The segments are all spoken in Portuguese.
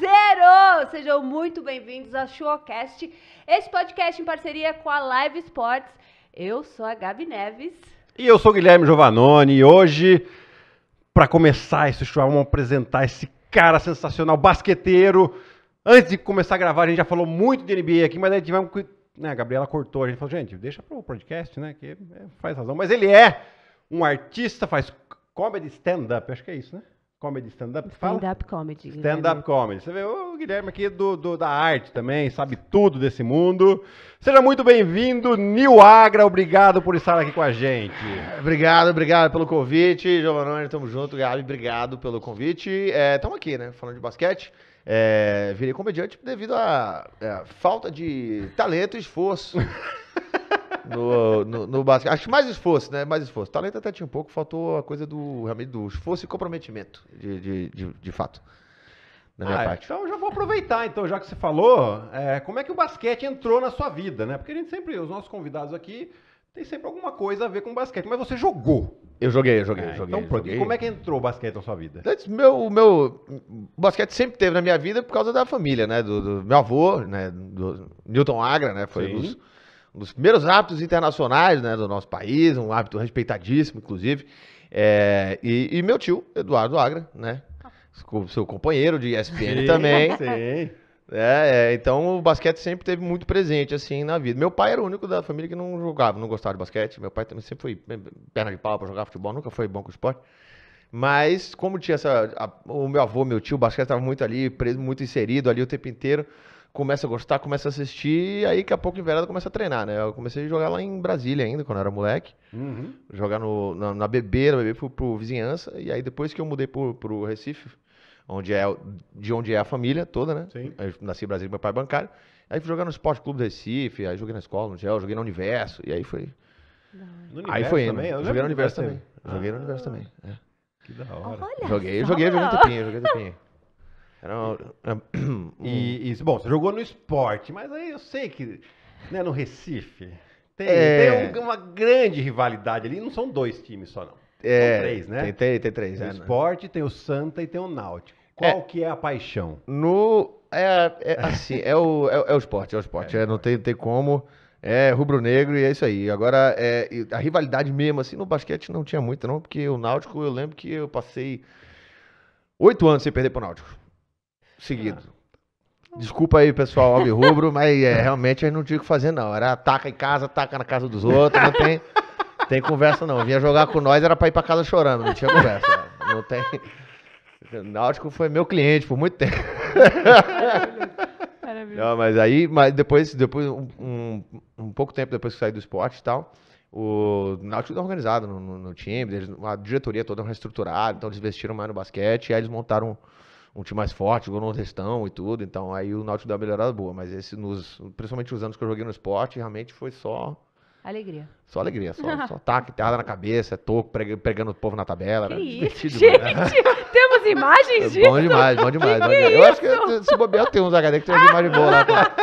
zero, Sejam muito bem-vindos ao Showcast. esse podcast em parceria com a Live Sports. Eu sou a Gabi Neves. E eu sou o Guilherme Giovanoni e hoje para começar esse show, vamos apresentar esse cara sensacional, basqueteiro. Antes de começar a gravar, a gente já falou muito de NBA aqui, mas a gente vai. Né, a Gabriela cortou, a gente falou, gente, deixa pro podcast, né? Que é, faz razão. Mas ele é um artista, faz comedy stand-up, acho que é isso, né? Comedy, stand-up, fala? Stand-up comedy. Stand-up comedy. Você vê, o Guilherme aqui é do, do, da arte também, sabe tudo desse mundo. Seja muito bem-vindo, Nil Agra, obrigado por estar aqui com a gente. Obrigado, obrigado pelo convite, Giovanni, tamo junto, Gabi, obrigado pelo convite. Estamos é, aqui, né, falando de basquete. É, virei comediante devido à é, falta de talento e esforço. no, no, no basquete. Acho que mais esforço, né? Mais esforço. Talento até tinha um pouco, faltou a coisa do realmente do esforço e comprometimento, de, de, de, de fato. Na minha ah, parte. Então eu já vou aproveitar, então, já que você falou, é, como é que o basquete entrou na sua vida, né? Porque a gente sempre, os nossos convidados aqui, tem sempre alguma coisa a ver com basquete, mas você jogou. Eu joguei, eu joguei, é, eu joguei. Então, Joguei. como é que entrou o basquete na sua vida? Meu, meu o basquete sempre teve na minha vida por causa da família, né? Do, do meu avô, né? Do Newton Agra, né? Foi Sim um dos primeiros árbitros internacionais né, do nosso país, um árbitro respeitadíssimo, inclusive. É, e, e, meu tio, Eduardo Agra, né? Seu companheiro de ESPN sim, também. Sim. É, é, então o basquete sempre teve muito presente, assim, na vida. Meu pai era o único da família que não jogava, não gostava de basquete. Meu pai também sempre foi perna de pau para jogar futebol, nunca foi bom com esporte. Mas como tinha essa... A, o meu avô, meu tio, o basquete estava muito ali, preso, muito inserido ali o tempo inteiro começa a gostar, começa a assistir, e aí daqui a pouco verdade começa a treinar, né? Eu comecei a jogar lá em Brasília ainda, quando eu era moleque. Uhum. Jogar no, na, na BB, na pro, pro, vizinhança, e aí depois que eu mudei pro, pro Recife, onde é, de onde é a família toda, né? Sim. nasci em Brasília, meu pai é bancário. Aí fui jogar no Esporte Clube do Recife, aí joguei na escola, no gel, joguei no Universo, e aí foi... No aí foi indo. Também? Eu joguei no Universo também. Joguei no ah. Universo também. É. Que da hora. Olha joguei, joguei, joguei no joguei no era uma... e, e, bom, você jogou no esporte, mas aí eu sei que né, no Recife tem, é... tem uma grande rivalidade ali. Não são dois times só, não. É, são três, né? Tem, tem, tem três. Tem o é, né? esporte, tem o Santa e tem o Náutico. É. Qual que é a paixão? No... É, é assim, é o, é, o esporte, é o esporte. não tem, tem como... É, rubro-negro e é isso aí. Agora, é, a rivalidade mesmo, assim, no basquete não tinha muito não, porque o Náutico, eu lembro que eu passei oito anos sem perder pro Náutico seguido. Desculpa aí, pessoal, Albi Rubro, mas é, realmente a gente não tinha o que fazer, não. Era ataca em casa, ataca na casa dos outros, não tem, tem conversa, não. Vinha jogar com nós, era pra ir pra casa chorando, não tinha conversa. Né? Não tem. Náutico foi meu cliente por muito tempo. Não, mas aí, mas depois, depois um, um, pouco tempo depois que saí do esporte e tal, o Náutico tá organizado no, no, no time, eles, a diretoria toda reestruturada, então eles investiram mais no basquete, e aí eles montaram um time mais forte, jogou no Nordestão e tudo. Então aí o Náutico deu uma melhorada boa. Mas esse, nos, principalmente os anos que eu joguei no esporte, realmente foi só. Alegria. Só alegria, só, só taque, terrada na cabeça, toco pregando o povo na tabela. Que né? isso? Gente, temos imagens é disso? Bom demais, bom demais. Bom demais. Eu acho que se bobear tem uns HD que tem uma imagem boa lá. Tá?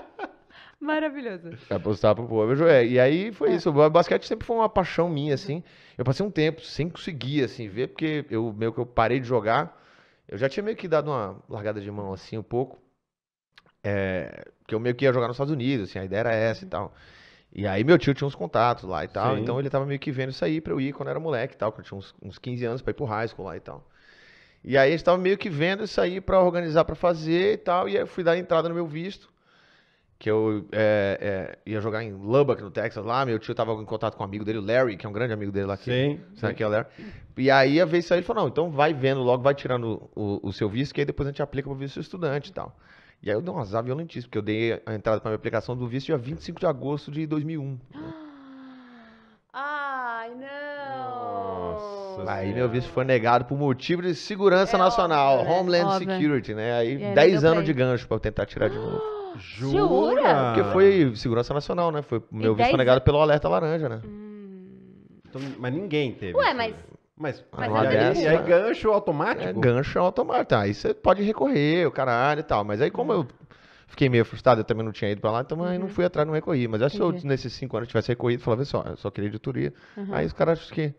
Maravilhoso. É pro povo. É, e aí foi é. isso. O basquete sempre foi uma paixão minha, assim. Eu passei um tempo sem conseguir, assim, ver, porque eu meio que eu parei de jogar eu já tinha meio que dado uma largada de mão assim um pouco. É, que eu meio que ia jogar nos Estados Unidos, assim, a ideia era essa e uhum. tal. E aí meu tio tinha uns contatos lá e tal, Sim. então ele tava meio que vendo isso aí pra eu ir quando eu era moleque e tal, Quando eu tinha uns, uns 15 anos pra ir pro high school lá e tal. E aí a gente tava meio que vendo isso aí pra organizar, pra fazer e tal, e aí eu fui dar entrada no meu visto que eu é, é, ia jogar em Lubbock, no Texas, lá. Meu tio tava em contato com um amigo dele, o Larry, que é um grande amigo dele lá. aqui, sim. Será que é o Larry? E aí, a vez saiu, ele falou, não, então vai vendo logo, vai tirando o, o, seu visto, que aí depois a gente aplica pro visto estudante e tal. E aí eu dei um azar violentíssimo, porque eu dei a entrada pra minha aplicação do visto dia 25 de agosto de 2001. Ai, não! Nossa aí meu visto foi negado por motivo de segurança é nacional, óbvio, é Homeland óbvio. Security, né? Aí 10 anos de gancho pra eu tentar tirar de novo. Jura? Jura? Porque foi segurança nacional, né? Foi meu visto dez... negado pelo alerta laranja, né? Hum. Então, mas ninguém teve. Ué, mas. Mas, ah, Mas, mas aí, dessa, aí, gancho automático? É, gancho automático. Ah, aí você pode recorrer, o caralho e tal. Mas aí, como eu fiquei meio frustrado, eu também não tinha ido pra lá, então uhum. aí não uhum. fui atrás, não recorri. Mas acho que se eu, nesses cinco anos, tivesse recorrido, falava só, eu só queria editoria. Uhum. Aí os caras que.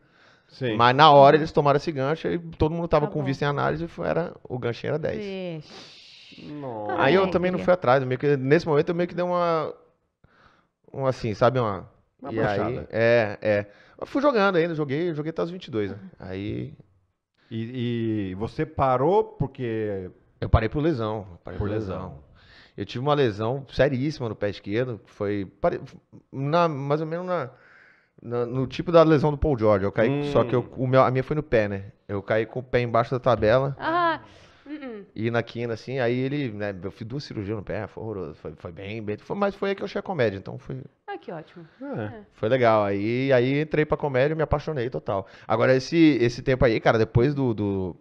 Sim. Mas na hora eles tomaram esse gancho e todo mundo tava tá com bom. visto em análise e era, o gancho era 10. Vixe. Nossa. Aí eu é, também não fui atrás, meio que, nesse momento eu meio que dei uma. Um assim, sabe? Uma. uma e aí, é, é. Eu fui jogando ainda, joguei, joguei até os 22, né? Uhum. Aí. E, e você parou porque. Eu parei por lesão. Parei por, lesão. Eu tive uma lesão seríssima no pé esquerdo, foi pare... na, mais ou menos na, no tipo da lesão do Paul George. Eu caí, hum. só que eu, hum. o meu, a minha foi no pé, né? Eu caí com o pé embaixo da tabela. Ah. E na quina, assim, aí ele, né, eu fiz duas cirurgias no pé, foi horroroso, foi, foi bem, bem, foi, mas foi aí que eu achei a comédia, então foi... Ah, que ótimo. É, é. Foi legal, aí, aí entrei pra comédia e me apaixonei total. Agora, esse, esse tempo aí, cara, depois do, do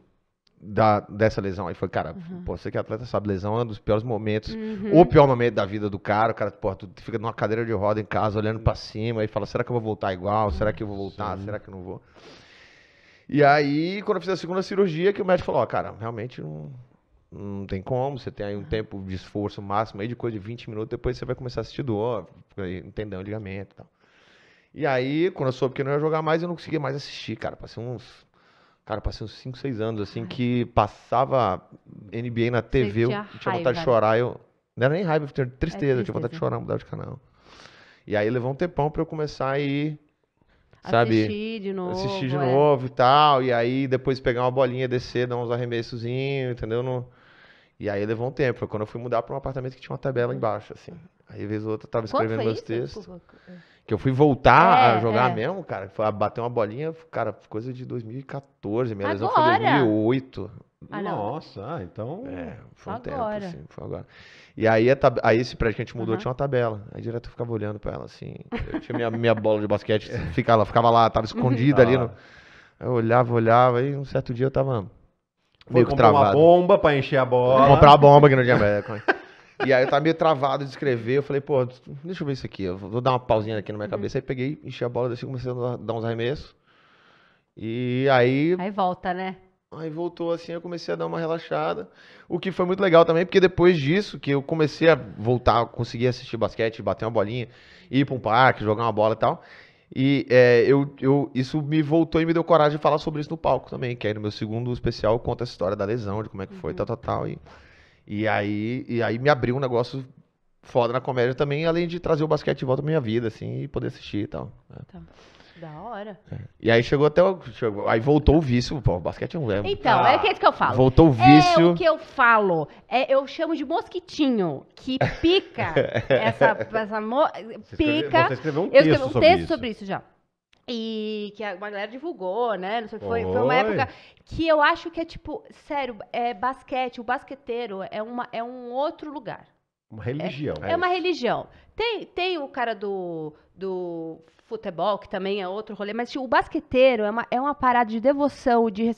da, dessa lesão aí, foi, cara, uhum. pô, você que é atleta sabe, lesão é um dos piores momentos, uhum. o pior momento da vida do cara, o cara, pô, tu fica numa cadeira de roda em casa, olhando pra cima, e fala, será que eu vou voltar igual? Será que eu vou voltar? Sim. Será que eu não vou? E aí, quando eu fiz a segunda cirurgia, que o médico falou, ó, oh, cara, realmente não, não tem como, você tem aí um ah. tempo de esforço máximo aí de coisa de 20 minutos, depois você vai começar a assistir do óbvio, entendendo o ligamento e tal. E aí, quando eu soube que eu não ia jogar mais, eu não conseguia mais assistir, cara. Passei uns. Cara, passei uns 5, 6 anos, assim, que passava NBA na TV, eu tinha vontade de chorar, né? eu. Não era nem raiva, eu tinha é tristeza, eu tinha vontade de chorar, mudar de canal. E aí levou um tempão pra eu começar a ir sabe? Assistir de novo. Assistir de é. novo e tal. E aí depois pegar uma bolinha, descer, dar uns arremessozinhos, entendeu? Não, e aí levou um tempo. Foi quando eu fui mudar para um apartamento que tinha uma tabela embaixo, assim. Aí, vez ou outra, eu tava escrevendo meus isso? textos. É. Que eu fui voltar é, a jogar é. mesmo, cara. Foi bater uma bolinha, cara, coisa de 2014. Minha lesão foi 2008. Ah, Nossa, ah, então. É, foi agora. um tempo, assim, foi agora. E aí, a tab... aí esse prédio que a gente mudou uhum. tinha uma tabela. Aí direto eu ficava olhando pra ela, assim. Eu tinha minha, minha bola de basquete, ficava, ficava lá, tava escondida ah. ali. No... Eu olhava, olhava, e um certo dia eu tava meio que travado. uma bomba pra encher a bola. Comprar a bomba que não tinha é? E aí eu tava meio travado de escrever. Eu falei, pô, deixa eu ver isso aqui. Eu vou dar uma pausinha aqui na minha uhum. cabeça. Aí peguei, enchi a bola, desci, comecei a dar uns arremessos. E aí. Aí volta, né? Aí voltou assim, eu comecei a dar uma relaxada. O que foi muito legal também, porque depois disso, que eu comecei a voltar, conseguir assistir basquete, bater uma bolinha, ir pra um parque, jogar uma bola e tal. E é, eu, eu, isso me voltou e me deu coragem de falar sobre isso no palco também. Que aí no meu segundo especial conta a história da lesão, de como é que foi, uhum. tal, tal, tal. E, e, aí, e aí me abriu um negócio foda na comédia também, além de trazer o basquete de volta pra minha vida, assim, e poder assistir e tal. Né? Tá. Da hora. É. E aí chegou até o. Chegou, aí voltou o vício. Pô, o basquete é um. É, então, ah, é que é isso que eu falo. Voltou o é vício. É o que eu falo. É, eu chamo de mosquitinho, que pica essa. essa mo, pica. Você escreveu, um texto, eu escrevi um sobre texto isso. sobre isso já. E que uma galera divulgou, né? Não sei, foi, foi uma época que eu acho que é tipo, sério, é basquete, o basqueteiro é, uma, é um outro lugar. Uma religião. É, é, é uma religião. Tem, tem o cara do do futebol, que também é outro rolê, mas tipo, o basqueteiro é uma, é uma parada de devoção, de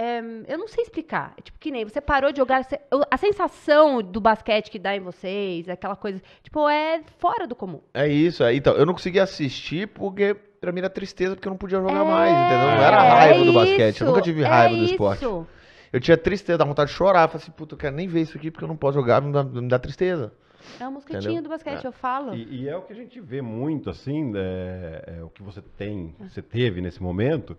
é, eu não sei explicar. É tipo, que nem você parou de jogar. Você, a sensação do basquete que dá em vocês, aquela coisa. Tipo, é fora do comum. É isso, é. Então, eu não consegui assistir porque pra mim era tristeza porque eu não podia jogar é, mais, entendeu? Não era é raiva do basquete. Isso, eu nunca tive raiva do é esporte. Isso. Eu tinha tristeza, dá vontade de chorar. Falei assim, puta, eu quero nem ver isso aqui porque eu não posso jogar, me dá, me dá tristeza. É o mosquitinho do basquete, é. eu falo. E, e, é o que a gente vê muito, assim, né, é, é o que você tem, é. você teve nesse momento,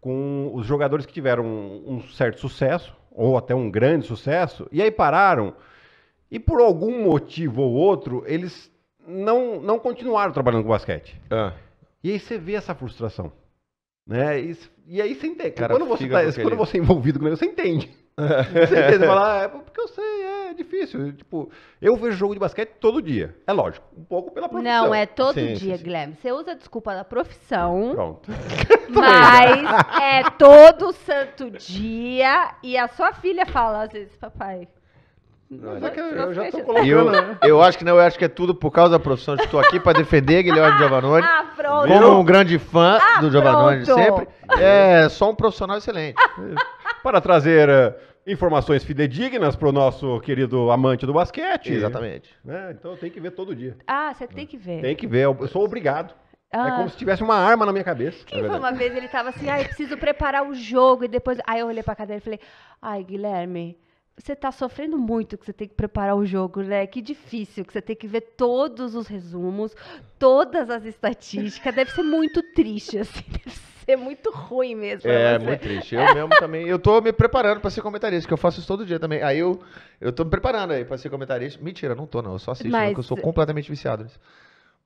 com os jogadores que tiveram um, um certo sucesso, ou até um grande sucesso, e aí pararam, e por algum motivo ou outro, eles não, não continuaram trabalhando com basquete. É. E aí você vê essa frustração. Né? E, e aí você entende. Cara, quando você, tá, quando você é envolvido com ele, você entende. Com certeza, falar, é porque eu sei, é difícil. Tipo, eu vejo jogo de basquete todo dia. É lógico, um pouco pela profissão. Não, é todo sim, dia, Guilherme. Você usa a desculpa da profissão. Pronto. mas é todo santo dia. E a sua filha fala às vezes, papai. É eu, já tô né? eu acho que não, eu acho que é tudo por causa da profissão. Estou aqui para defender Guilherme Giovanoni. Ah, Como um grande fã ah, do Giovanoni sempre. É só um profissional excelente. para trazer eh, informações fidedignas para o nosso querido amante do basquete. Exatamente. Né? Então tem que ver todo dia. Ah, você tem que ver. Tem que ver, eu sou obrigado. É ah. É como se tivesse uma arma na minha cabeça. Quem foi uma vez, ele tava assim, ah, eu preciso preparar o jogo. E depois, aí eu olhei pra cadeira e falei, ai, Guilherme, você tá sofrendo muito que você tem que preparar o jogo, né? Que difícil, que você tem que ver todos os resumos, todas as estatísticas. Deve ser muito triste, assim. Deve ser muito ruim mesmo. Né, é, muito triste. Eu mesmo também. Eu tô me preparando para ser comentarista, que eu faço isso todo dia também. Aí eu, eu tô me preparando aí para ser comentarista. Mentira, não tô, não. Eu só assisto, né, Mas... eu sou completamente viciado nisso.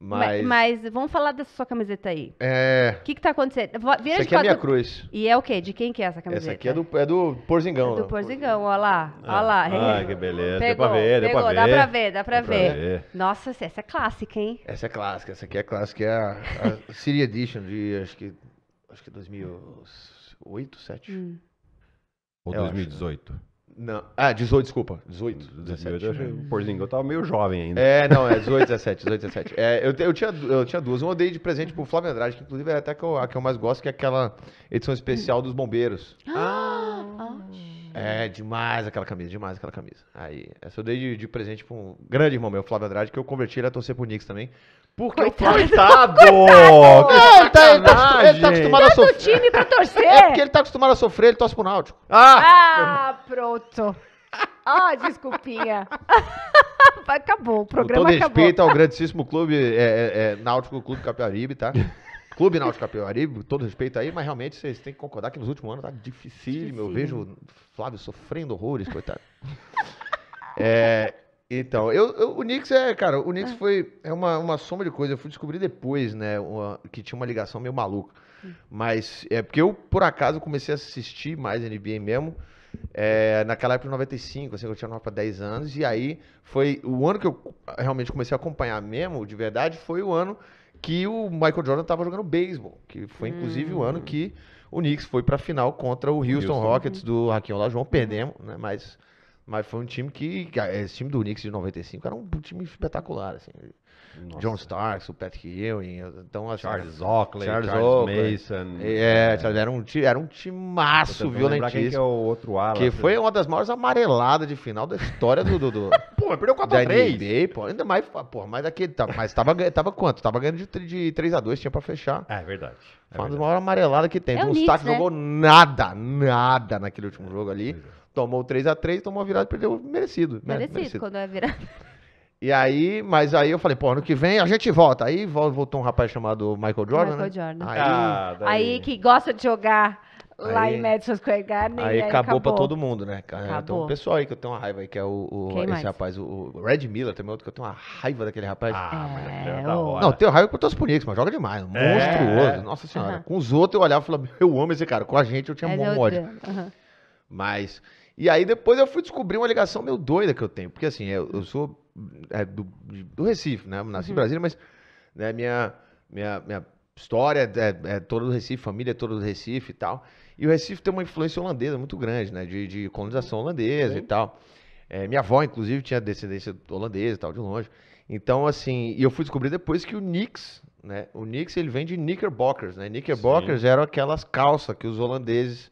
Mas... Mas, mas, vamos falar dessa sua camiseta aí. É. O que, que tá acontecendo? Vira Isso aqui é a minha cruz. E é o quê? De quem que é essa camiseta? Essa aqui é do, é do Porzingão. É do né? Porzingão, olha lá. É. Olha lá. Ah, é. que beleza. Pegou, deu pra ver, pegou. deu pra ver. Dá pra ver, dá pra, dá ver. pra, ver. Nossa, essa é clássica, hein? Essa é clássica, essa aqui é clássica. É a, a City Edition de, acho que, acho que 2008, 2007. Hum. Ou 2018. Acho. Não. Ah, 18, desculpa. 18, 17. 18, Porzinho, eu tava meio jovem ainda. É, não, é 18, 17, 18, 17. É, eu, eu, tinha, eu tinha duas. Uma eu dei de presente pro Flávio Andrade, que inclusive é até que eu, a que eu mais gosto, que é aquela edição especial dos bombeiros. Ah! ah. É, demais aquela camisa, demais aquela camisa. Aí, essa eu dei de, de presente pra um grande irmão meu, Flávio Andrade, que eu converti ele a é torcer pro Knicks também. Porque coitado, o Flávio... Coitado! Não, ele tá, ele tá, ele tá acostumado a tá sofrer. time pra torcer. É, é porque ele tá acostumado a sofrer, ele torce pro Náutico. Ah, ah pronto. Ah, oh, desculpinha. acabou, o programa Todo Com todo respeito ao grandíssimo clube é, é, é Náutico Clube Capiaribe, tá? Clube Náutico Capivari, todo respeito aí, mas realmente vocês têm que concordar que nos últimos anos tá difícil. Sim. Eu vejo o Flávio sofrendo horrores, coitado. é, então, eu, eu, o Knicks é, cara, o Knicks é. foi é uma, uma soma de coisas. Eu fui descobrir depois, né, uma, que tinha uma ligação meio maluca. Hum. Mas é porque eu, por acaso, comecei a assistir mais NBA mesmo. É, naquela época de 95, assim, eu tinha 9 para 10 anos, e aí foi o ano que eu realmente comecei a acompanhar mesmo, de verdade, foi o ano que o Michael Jordan estava jogando beisebol, que foi inclusive hum. o ano hum. que o Knicks foi para a final contra o Houston, Houston. Rockets do Raquel João, uhum. perdemos, né? Mas mas foi um time que, é, esse time do Knicks de 95 era um time espetacular, assim. Nossa. John Starks, o Pat Ewing, então assim, Charles Oakley, Charles, Charles Oakley, Mason. É, é, era um era um timaço violentíssimo. que é o outro ala, que assim. foi uma das maiores amareladas de final da história do, do, do Pô, perdeu 4 a 3. NBA, ainda mais, pô, mas aquele, tá, mas tava, tava quanto? Tava ganhando de, de 3 x 2, tinha pra fechar. É verdade. É foi uma das maiores amareladas que tem. É então, o Starks né? jogou nada, nada naquele último jogo ali. É. Tomou 3 x 3, tomou a virada e perdeu merecido. Né? Merecido, merecido. quando é virada. E aí, mas aí eu falei, pô, ano que vem a gente volta. Aí voltou um rapaz chamado Michael Jordan. Michael né? Jordan. Aí, ah, aí que gosta de jogar lá em Madison Square Garden. Aí, aí acabou, acabou pra todo mundo, né? Acabou. Então, o pessoal aí que eu tenho uma raiva aí, que é o, o esse mais? rapaz, o Red Miller também, outro que eu tenho uma raiva daquele rapaz. Ah, é, mas é, é da hora. Não, tenho raiva com todos os Knicks, mas joga demais. É. Monstruoso. É. Nossa senhora. Uhum. Com os outros eu olhava e falava, eu amo esse cara. Com a gente eu tinha um bom ódio. Uhum. Mas. E aí depois eu fui descobrir uma ligação meio doida que eu tenho. Porque assim, eu, eu sou é, do, do, Recife, né? Nasci uhum. em Brasília, mas né, minha, minha, minha história é, é toda do Recife, família é toda do Recife e tal. E o Recife tem uma influência holandesa muito grande, né? De, de colonização holandesa uhum. e tal. É, minha avó, inclusive, tinha descendência holandesa e tal, de longe. Então, assim, e eu fui descobrir depois que o Knicks, né? O Knicks, ele vem de knickerbockers, né? Knickerbockers Sim. eram aquelas calças que os holandeses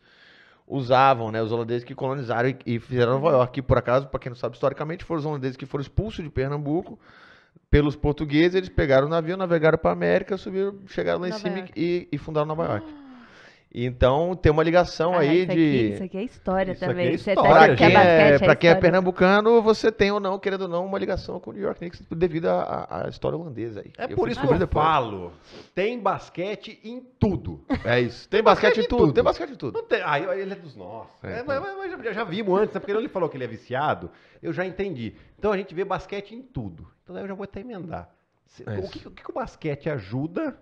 usavam, né? Os holandeses que colonizaram e, fizeram Nova uhum. York, que por acaso, para quem não sabe historicamente, foram os holandeses que foram expulsos de Pernambuco pelos portugueses, eles pegaram o navio, navegaram para América, subiram, chegaram lá em Nova cima e, e, fundaram Nova York. Ah. Então tem uma ligação ah, aí isso aqui, de. isso aqui é história isso é também. Tá é história. Pra quem é, pra quem é, pernambucano, você tem ou não, querendo ou não, uma ligação com o New York Knicks devido à história holandesa aí. É eu por isso que eu depois. falo. Tem basquete em tudo. É isso. Tem basquete em tudo. tudo. Tem basquete em tudo. Tem... Ah, ele é dos nossos. É, é então. mas, mas, já, vimos antes, né? Porque ele falou que ele é viciado, eu já entendi. Então a gente vê basquete em tudo. Então daí eu já vou até emendar. É o que, o que o basquete ajuda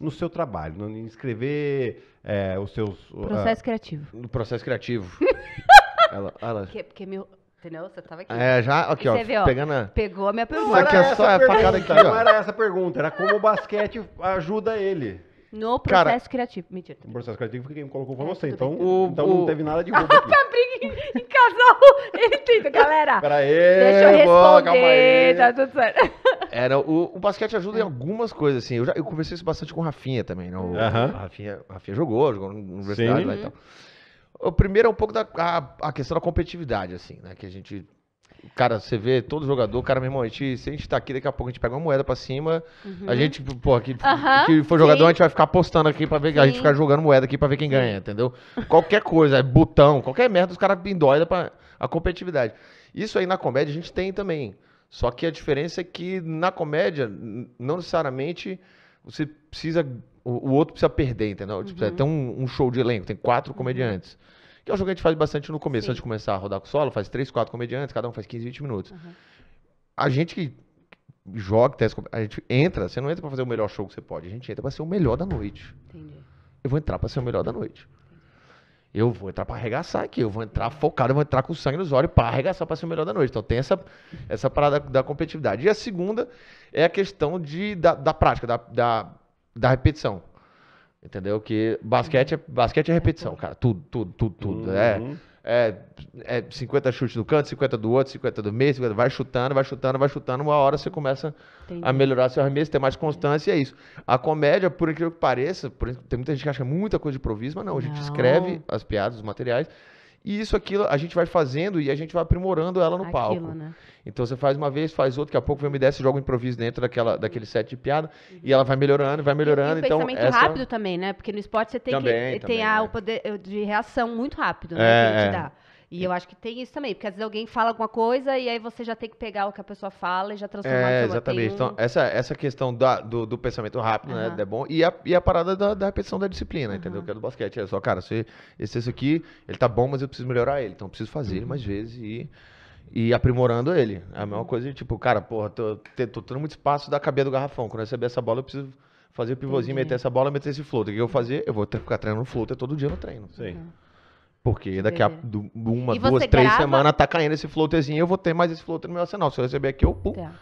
no seu trabalho, em escrever é, os seus. Ah, processo criativo. No processo criativo. ela, ela... Porque, porque meu. Entendeu? Você tava aqui. É, já, aqui, ó. Viu, pegando a... Pegou a minha pergunta. É não, era, aqui é só essa a facada aqui, não era essa pergunta, era como o basquete ajuda ele. No processo Cara, criativo. Mentira. No processo criativo foi quem colocou foi você. Então, então o, então o... não teve nada de roubo aqui. Briga em, casal. Ele tenta, galera. Pera aí, deixa eu responder. Boa, calma aí. Tá tudo certo. Era, o, o basquete ajuda em algumas coisas, assim. Eu, já, eu conversei isso bastante com o Rafinha também, né? O, uh -huh. Rafinha, Rafinha jogou, jogou na universidade Sim. lá e tal. O primeiro é um pouco da a, a, questão da competitividade, assim, né? Que a gente Cara, você vê todo jogador, cara, meu irmão, a gente, se a gente tá aqui, daqui a pouco a gente pega uma moeda pra cima. Uhum. A gente, pô, que, uhum, que for jogador, sim. a gente vai ficar apostando aqui pra ver. Sim. A gente ficar jogando moeda aqui pra ver quem sim. ganha, entendeu? Qualquer coisa, é botão, qualquer merda, os caras pendóida pra a competitividade. Isso aí na comédia a gente tem também. Só que a diferença é que na comédia, não necessariamente você precisa. O, o outro precisa perder, entendeu? Tipo, uhum. Tem um, um, show de elenco, tem quatro uhum. comediantes. Uhum. Que é um jogo que a gente faz bastante no começo. Sim. Antes de começar a rodar com solo, faz 3, 4 comediantes, cada um faz 15, 20 minutos. Uhum. A gente que joga, testa, a gente entra, você não entra para fazer o melhor show que você pode, a gente entra para ser o melhor da noite. Entendi. Eu vou entrar para ser o melhor da noite. Eu vou entrar para arregaçar aqui, eu vou entrar focado, eu vou entrar com sangue nos olhos para arregaçar para ser o melhor da noite. Então tem essa, essa parada da competitividade. E a segunda é a questão de, da, da prática, da, da, da repetição. Entendeu? Que basquete é, basquete é repetição, cara. Tudo, tudo, tudo, tudo. Uhum. É, é, é 50 chutes do canto, 50 do outro, 50 do meio, 50... vai chutando, vai chutando, vai chutando. Uma hora você começa Entendi. a melhorar seu arremesso, ter mais constância e é isso. A comédia, por incrível que pareça, por... tem muita gente que acha muita coisa de improviso, mas não, a gente não. escreve as piadas, os materiais e isso aquilo a gente vai fazendo e a gente vai aprimorando ela no aquilo, palco. Né? Então você faz uma vez, faz outra, daqui a pouco vem uma ideia, você joga um improviso dentro daquela, uhum. daquele set de piada uhum. e ela vai melhorando, vai melhorando. E, e então, pensamento essa... rápido também, né? Porque no esporte você tem também, que ter é. o poder eh, de reação muito rápido, né? É, que te é. dá. E eu acho que tem isso também, porque às vezes alguém fala alguma coisa e aí você já tem que pegar o que a pessoa fala e já transformar é, exatamente. Um... Então, essa, essa questão da, do, do pensamento rápido, uhum. né, é bom. E a, e a parada da, da repetição da disciplina, uhum. entendeu? Que é do basquete. É só, cara, se, esse, esse aqui, ele tá bom, mas eu preciso melhorar ele. Então, eu preciso fazer uhum. ele mais uhum. vezes e e aprimorando ele. É a mesma coisa de tipo, cara, porra, tô, tô, tendo muito espaço da cabeça do garrafão. Quando eu receber essa bola, eu preciso fazer o pivôzinho, Entendi. meter essa bola, meter esse float O que eu vou fazer? Eu vou ter, ficar treinando float todo dia no treino. Sim. Uhum. Porque daqui a é. do, uma, duas, três semanas tá caindo esse floaterzinho, eu vou ter mais esse floater no meu arsenal. Se eu receber aqui, eu pulo. Tá.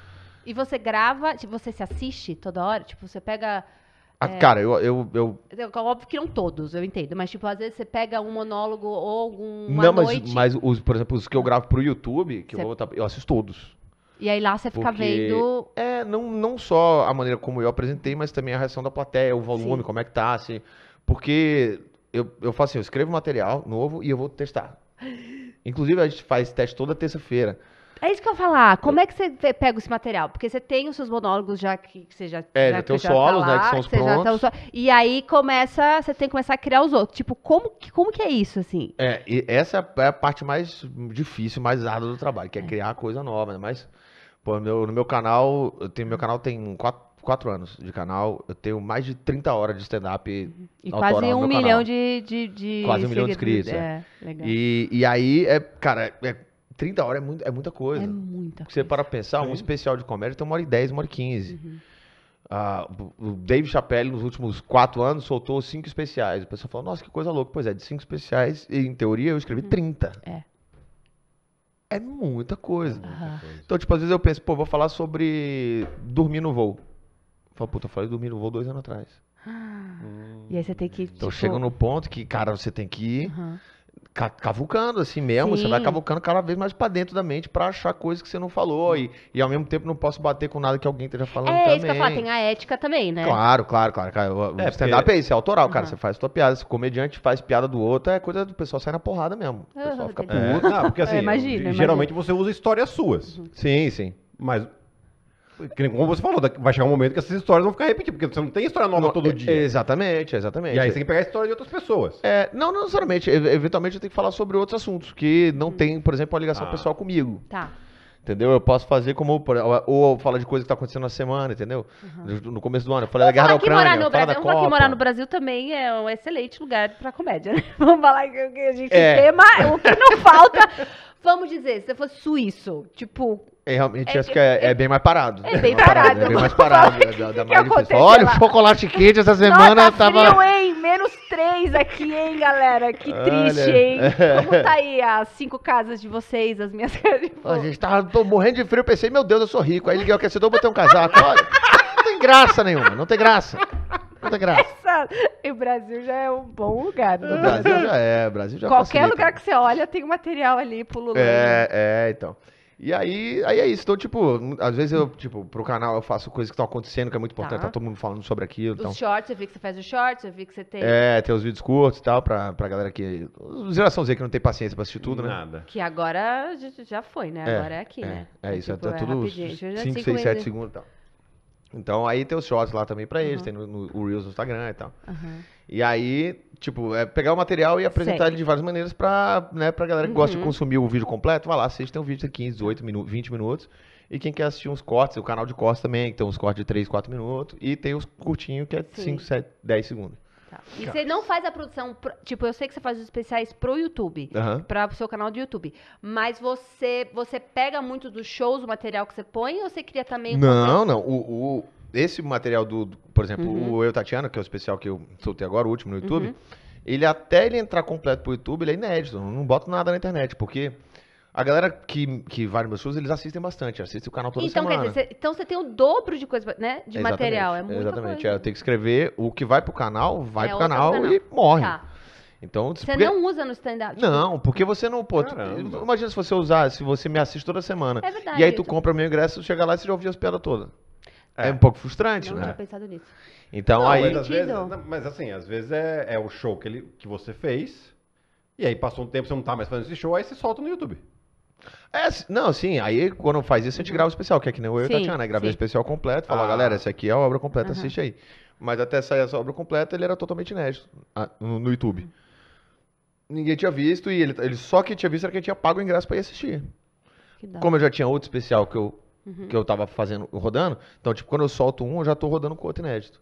E você grava, você se assiste toda hora? Tipo, você pega. Ah, é... Cara, eu, eu, eu. Óbvio que não todos, eu entendo. Mas, tipo, às vezes você pega um monólogo ou algum. Não, mas, noite... mas os, por exemplo, os que eu gravo pro YouTube, que você... eu vou tá, eu assisto todos. E aí lá você fica Porque vendo. É, não, não só a maneira como eu apresentei, mas também a reação da plateia, o volume, Sim. como é que tá, assim. Porque eu, eu faço assim, eu escrevo material novo e eu vou testar. Inclusive, a gente faz teste toda terça-feira. É isso que eu ia falar. Como é que você pega esse material? Porque você tem os seus monólogos já que, que você já É, já tem os tá solos, tá lá, né? Que são os que tá prontos. Tá, e aí começa, você tem que começar a criar os outros. Tipo, como, como que é isso, assim? É, essa é a parte mais difícil, mais árdua do trabalho, que é, é. criar coisa nova, né? Mas, pô, meu, no meu canal, eu tenho, meu canal tem quatro, quatro anos de canal, eu tenho mais de 30 horas de stand-up uhum. E quase um milhão de, de, de, Quase um milhão de inscritos, é. é. Legal. E, e aí, é, cara, é, 30 horas é, muito, é muita coisa. É muita coisa. Você para pensar, um especial de comédia tem uma hora e 10, uma hora e 15. Uhum. Uh, o Dave Chappelle, nos últimos quatro anos, soltou cinco especiais. O pessoal falou, nossa, que coisa louca. Pois é, de cinco especiais, em teoria, eu escrevi uhum. 30. É. É muita coisa. Uhum. Então, tipo, às vezes eu penso, pô, vou falar sobre dormir no voo. Fala, puta, falei dormir no voo dois anos atrás. hum. E aí você tem que. Então tipo, chega no ponto que, cara, você tem que ir uhum. ca cavucando assim mesmo. Sim. Você vai cavucando cada vez mais para dentro da mente para achar coisas que você não falou. E, e ao mesmo tempo não posso bater com nada que alguém esteja falando. É também. isso que eu falo, tem a ética também, né? Claro, claro, claro. cara O é, stand-up porque... é isso, é autoral, cara. Uhum. Você faz sua piada, se o comediante faz piada do outro, é coisa do pessoal sair na porrada mesmo. O pessoal uhum. fica puto. É. Não, porque é, assim, imagina, geralmente você usa histórias suas. Sim, sim. Mas como você falou, vai chegar um momento que essas histórias vão ficar repetidas, porque você não tem história nova não, todo é, dia. Exatamente, exatamente. E aí você tem que pegar a história de outras pessoas. É, não, não necessariamente. Eventualmente eu tenho que falar sobre outros assuntos que não hum. tem, por exemplo, uma ligação ah. pessoal comigo. Tá. Entendeu? Eu posso fazer como. Ou falar de coisa que tá acontecendo na semana, entendeu? Uhum. No começo do ano. Eu falei da guerra da Ucrânia. Morar no Brasil, da Copa. que morar no Brasil também é um excelente lugar pra comédia, né? Vamos falar que a gente é. tema, o que não falta. Vamos dizer, se você fosse suíço, tipo, é, realmente, é, é, é, bem mais parado. É, é bem parado. É bem mais parado. É da, da mais Olha, o chocolate quente essa semana Nossa, tava. Frio, hein? Menos três aqui, hein, galera? Que Olha. triste, hein? Como tá aí as cinco casas de vocês, as minhas casas de A gente tava tá morrendo de frio, pensei, meu Deus, eu sou rico. Aí liguei o aquecedor, botei um casaco. Olha, não tem graça nenhuma, não tem graça. Não tem graça. Essa... E o Brasil já é um bom lugar, né? O Brasil já é, o Brasil já Qualquer facilita. lugar que você olha tem um material ali pro Lula. É, é, então. E aí, aí é isso. Então, tipo, às vezes eu, tipo, pro canal eu faço coisas que estão acontecendo, que é muito importante, tá. tá, todo mundo falando sobre aquilo. Os então. shorts, eu vi que você faz os shorts, eu vi que você tem. É, tem os vídeos curtos e tal, pra, pra galera que. Geração Z que não tem paciência pra assistir tudo, Nada. né? Nada. Que agora já foi, né? É, agora é aqui, é, né? É, é isso, tipo, é, tudo 5, 6, 7 segundos e tal. Então aí tem os shorts lá também pra eles, uhum. tem no, no, o Reels no Instagram e tal. Uhum. E aí, tipo, é pegar o material e apresentar Sei. ele de várias maneiras pra, né, pra galera que uhum. gosta de uhum. consumir o vídeo completo. Vai lá, assiste, tem um vídeo de 15, 18 minutos, 20 minutos. E quem quer assistir uns cortes, o canal de cortes também, que tem uns cortes de 3, 4 minutos. E tem os curtinhos, que é Sim. 5, 7, 10 segundos. Tá. E você não faz a produção, tipo, eu sei que você faz os especiais pro YouTube, uhum. para o seu canal do YouTube, mas você você pega muito dos shows, o material que você põe, ou você cria também... Não, não, o, o, esse material do, do por exemplo, uhum. o Eu Tatiana, que é o especial que eu soltei agora, o último no YouTube, uhum. ele até ele entrar completo pro YouTube, ele é inédito, não boto nada na internet, porque a galera que, que vai nos meus shows, eles assistem bastante, assistem o canal toda então, semana. Quer dizer, cê, então você tem o dobro de coisa, né? De material, é muito Exatamente, coisa. É, eu tenho que escrever o que vai pro canal, vai é, pro, canal canal e morre. Tá. Então, você porque... não usa no stand-up? Tipo... Não, porque você não. Pô, tu, tipo, imagina se você usar, se você me assiste toda semana. É verdade, e aí tu compra meu ingresso, chega lá e você já ouviu as piadas todas. É. é um pouco frustrante, não né? Não tinha pensado nisso. Então não, aí. Mas, vezes, mas, assim, às vezes é, é o show que, ele, que você fez, e aí passou um tempo, você não tá mais fazendo esse show, aí você solta no YouTube. É, não, sim, aí quando faz isso a gente uhum. grava o especial, que é que nem eu e Tatiana, né? gravei o especial completo, falou, ah. galera, essa aqui é a obra completa, uhum. assiste aí. Mas até sair essa obra completa, ele era totalmente inédito ah, no, no YouTube. Uhum. Ninguém tinha visto e ele, ele só que tinha visto era que tinha pago o ingresso para ir assistir. Como eu já tinha outro especial que eu Uhum. Que eu tava fazendo, rodando. Então, tipo, quando eu solto um, eu já tô rodando com outro inédito.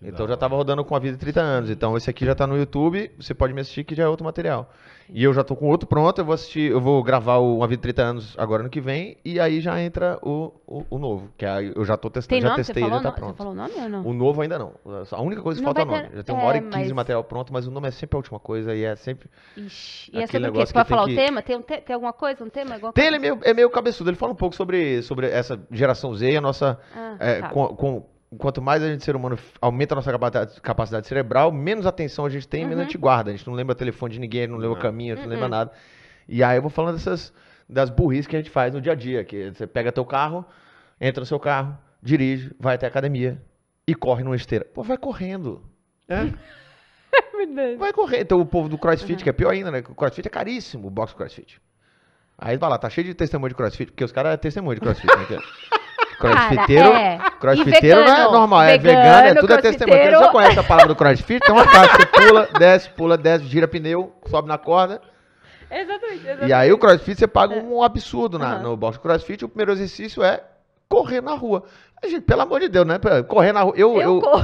Que então já estava rodando com a vida de 30 anos. Então esse aqui já está no YouTube, você pode me assistir que já é outro material. E eu já estou com outro pronto, eu vou assistir, eu vou gravar o Uma Vida de 30 anos agora no que vem, e aí já entra o, o, o novo, que é, eu já estou testando, já testei, já está pronto. Você falou o nome ou não? O novo ainda não. A única coisa que não falta é o nome. Já tem uma é, hora e é, quinze de material pronto, mas o nome é sempre a última coisa e é sempre. Ixi, e é sobre o quê? Você vai falar que... o tema? Tem, um te... tem alguma coisa? Um tema? tem, ele é meio, é meio cabeçudo. Ele fala um pouco sobre, sobre essa geração Z e a nossa. Ah, é, tá. com, com quanto mais a gente, ser humano, aumenta a nossa capacidade, cerebral, menos atenção a gente tem, uhum. menos a gente uhum. guarda. A gente não lembra telefone de ninguém, não lembra não. caminho, não lembra uhum. nada. E aí eu vou falando dessas das burris que a gente faz no dia a dia, que você pega teu carro, entra no seu carro, dirige, vai até a academia e corre numa esteira. Pô, vai correndo. É. é vai correr. Então o povo do CrossFit, uhum. que é pior ainda, né? O CrossFit é caríssimo, o box CrossFit. Aí vai lá, tá cheio de testemunho de CrossFit, porque os caras é testemunho de CrossFit, né? Crossfiteiro, é. crossfiteiro não é normal, é vegano, é tudo é a testemunha. Você já conhece a palavra do crossfit? Tem uma parte que você pula, desce, pula, desce, gira pneu, sobe na corda. Exatamente, exatamente. E aí o crossfit você paga é. um absurdo na, uhum. no box crossfit. O primeiro exercício é correr na rua. Gente, pelo amor de Deus, né? Correr na rua. Eu, eu, eu,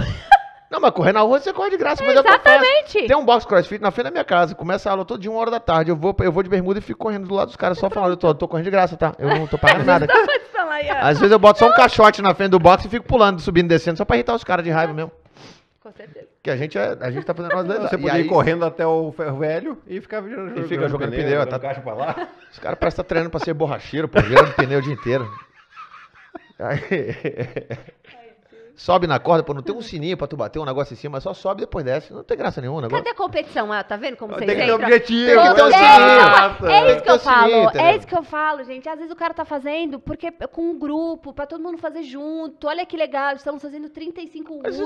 não, mas correr na rua você corre de graça. É, mas exatamente. Eu, Tem um box crossfit na frente da minha casa. Começa a aula todo dia, uma hora da tarde. Eu vou, eu vou de bermuda e fico correndo do lado dos caras, só falando, eu tô, tô correndo de graça, tá? Eu não tô pagando nada. Às vezes eu boto só um caixote na frente do box e fico pulando, subindo, descendo, só pra irritar os caras de raiva mesmo. Com certeza. Que a gente, é, a gente tá fazendo nós dois. Você podia aí... ir correndo até o ferro velho e ficar virando E fica jogando, pneu. tá... caixa pra lá. Os caras parecem estar tá treinando pra ser borracheiro, pô, virando pneu o dia inteiro. Aí... sobe na corda, pô, não tem um sininho pra tu bater um negócio em cima, só sobe e depois desce. Não tem graça nenhuma. né? Cadê a competição? Ah, tá vendo como vocês Tem que ter objetivo, tem que ter um sininho. É isso que eu falo, é isso que eu falo, gente. Às vezes o cara tá fazendo porque com um grupo, pra todo mundo fazer junto. Olha que legal, estamos fazendo 35 UDs de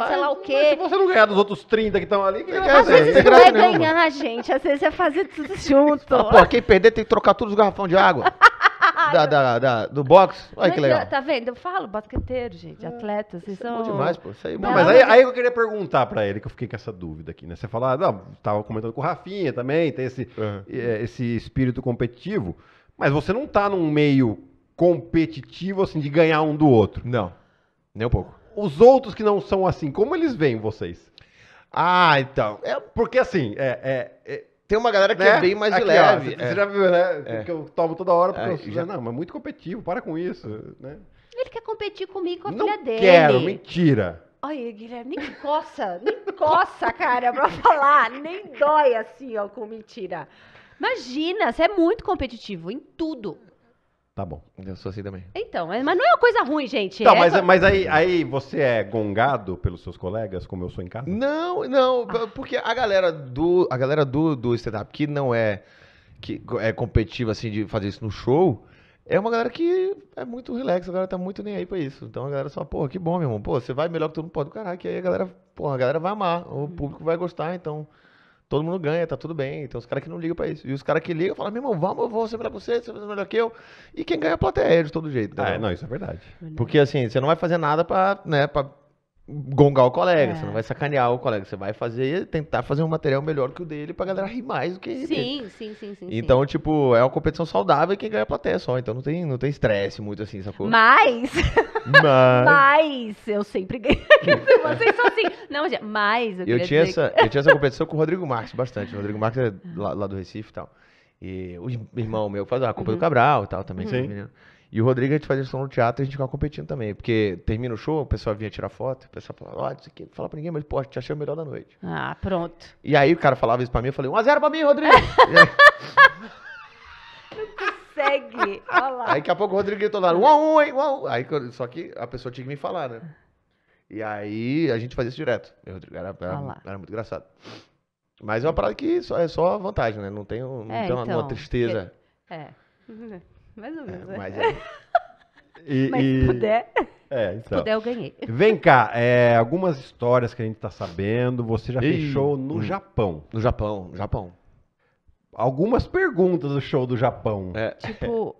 sei lá o quê. se você não ganhar dos outros 30 que estão ali, que Às é vezes não é ganhar, gente. Às vezes é fazer tudo junto. Ah, pô, quem perder tem que trocar todos os garrafões de água da, da, da, do boxe. Olha que legal. Tá vendo? Eu falo, basqueteiro, gente, é. atletas, vocês é são... Bom demais, pô. Isso aí, é mas aí, aí eu queria perguntar pra ele, que eu fiquei com essa dúvida aqui, né? Você falava, ah, não, tava comentando com o Rafinha também, tem esse, uhum. esse espírito competitivo, mas você não tá num meio competitivo, assim, de ganhar um do outro. Não, nem um pouco. Os outros que não são assim, como eles veem vocês? Ah, então. É porque assim, é, é, é, tem uma galera que é né? é bem mais Aqui, de leve. Ó, você, é. já viu, né? É. Que eu tomo toda hora porque é, eu, já... não, mas muito competitivo, para com isso, né? Ele quer competir comigo com a não filha dele. Quero, mentira. Olha, Guilherme, nem coça, nem coça, cara, pra falar. Nem dói assim, ó, com mentira. Imagina, você é muito competitivo em tudo. Tá bom. Eu sou assim também. Então, mas não é uma coisa ruim, gente. Tá, é mas, co- mas aí, aí você é gongado pelos seus colegas, como eu sou em casa? Não, não, porque a galera do, a galera do, do stand-up que não é que é competitiva assim de fazer isso no show, é uma galera que é muito relaxa a galera tá muito nem aí pra isso. Então a galera só, porra, que bom, meu irmão. Pô, você vai melhor que todo mundo pode, caralho, que aí a galera, porra, a galera vai amar, o público vai gostar, então Todo mundo ganha, tá tudo bem. Tem os caras que não ligam pra isso. E os caras que ligam falam, meu irmão, vamos, eu vou sempre pra você, você vai melhor que eu. E quem ganha é a plateia é de todo jeito. Tá ah, é, não, isso é verdade. verdade. Porque assim, você não vai fazer nada pra, né, pra gongar o colega, é. você não vai sacanear o colega, você vai fazer, tentar fazer um material melhor que o dele pra galera rir mais do que ele. Sim, sim, sim, sim. Então, sim. tipo, é uma competição saudável e quem ganha é a plateia só, então não tem não tem estresse muito assim, sacou? Mas... Mas... mas eu sempre ganho. Vocês são assim. Não, mas eu, eu tinha essa que... Eu tinha essa competição com o Rodrigo Marques bastante. O Rodrigo Marques é lá, lá do Recife e tal. E o irmão meu faz a culpa uhum. do Cabral e tal também. Sim. Uhum. E o Rodrigo, a gente fazia som no teatro e a gente ficava competindo também. Porque termina o show, o pessoal vinha tirar foto, o pessoal falava, ó, oh, isso aqui, não fala pra ninguém, mas, pô, te achei o melhor da noite. Ah, pronto. E aí o cara falava isso pra mim, eu falei, 1x0 pra mim, Rodrigo! consegue. Olha Aí daqui a pouco o Rodrigo gritou lá, uau, uau, uau. Aí, só que a pessoa tinha que me falar, né? E aí a gente fazia isso direto. o Rodrigo, era, era, era, muito engraçado. Mas é uma parada que só, é só vantagem, né? Não tem, não é, tem uma, então, uma tristeza. Que... É. É, né? mais ou menos. É, mas, é. e, mas se puder. É, então. Se puder, eu ganhei. Vem cá, é, algumas histórias que a gente está sabendo. Você já Ei. fechou no hum. Japão. No Japão, no Japão. Algumas perguntas do show do Japão. É. Tipo,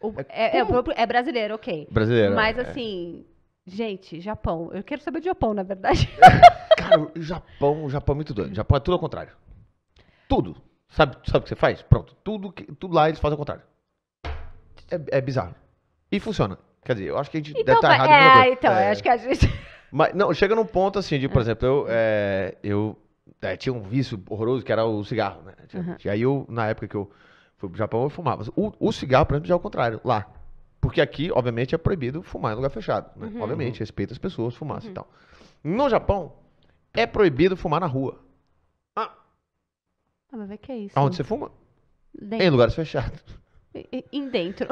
o, é, é, é, é brasileiro, ok. Brasileiro. Mas assim, gente, Japão. Eu quero saber de Japão, na verdade. Cara, o Japão, o Japão é muito doido. O Japão é tudo ao contrário. Tudo. Sabe, sabe o que você faz? Pronto. Tudo, tudo lá eles fazem ao contrário. É, é bizarro. E funciona. Quer dizer, eu acho que a gente então, deve estar tá errado é, em alguma é, coisa. Então, é, acho que a gente... Mas, não, chega num ponto assim de, por é. exemplo, eu, é, eu é, tinha um vício horroroso que era o cigarro, né? Uhum. E aí eu, na época que eu fui pro Japão, eu fumava. O, o cigarro, por exemplo, já é o contrário, lá. Porque aqui, obviamente, é proibido fumar em lugar fechado. Né? Uhum. Obviamente, respeita as pessoas, fumaça uhum. e tal. No Japão, é proibido fumar na rua. Ah, ah mas o que é isso? Aonde você fuma? Dentro. Em lugares fechados em dentro.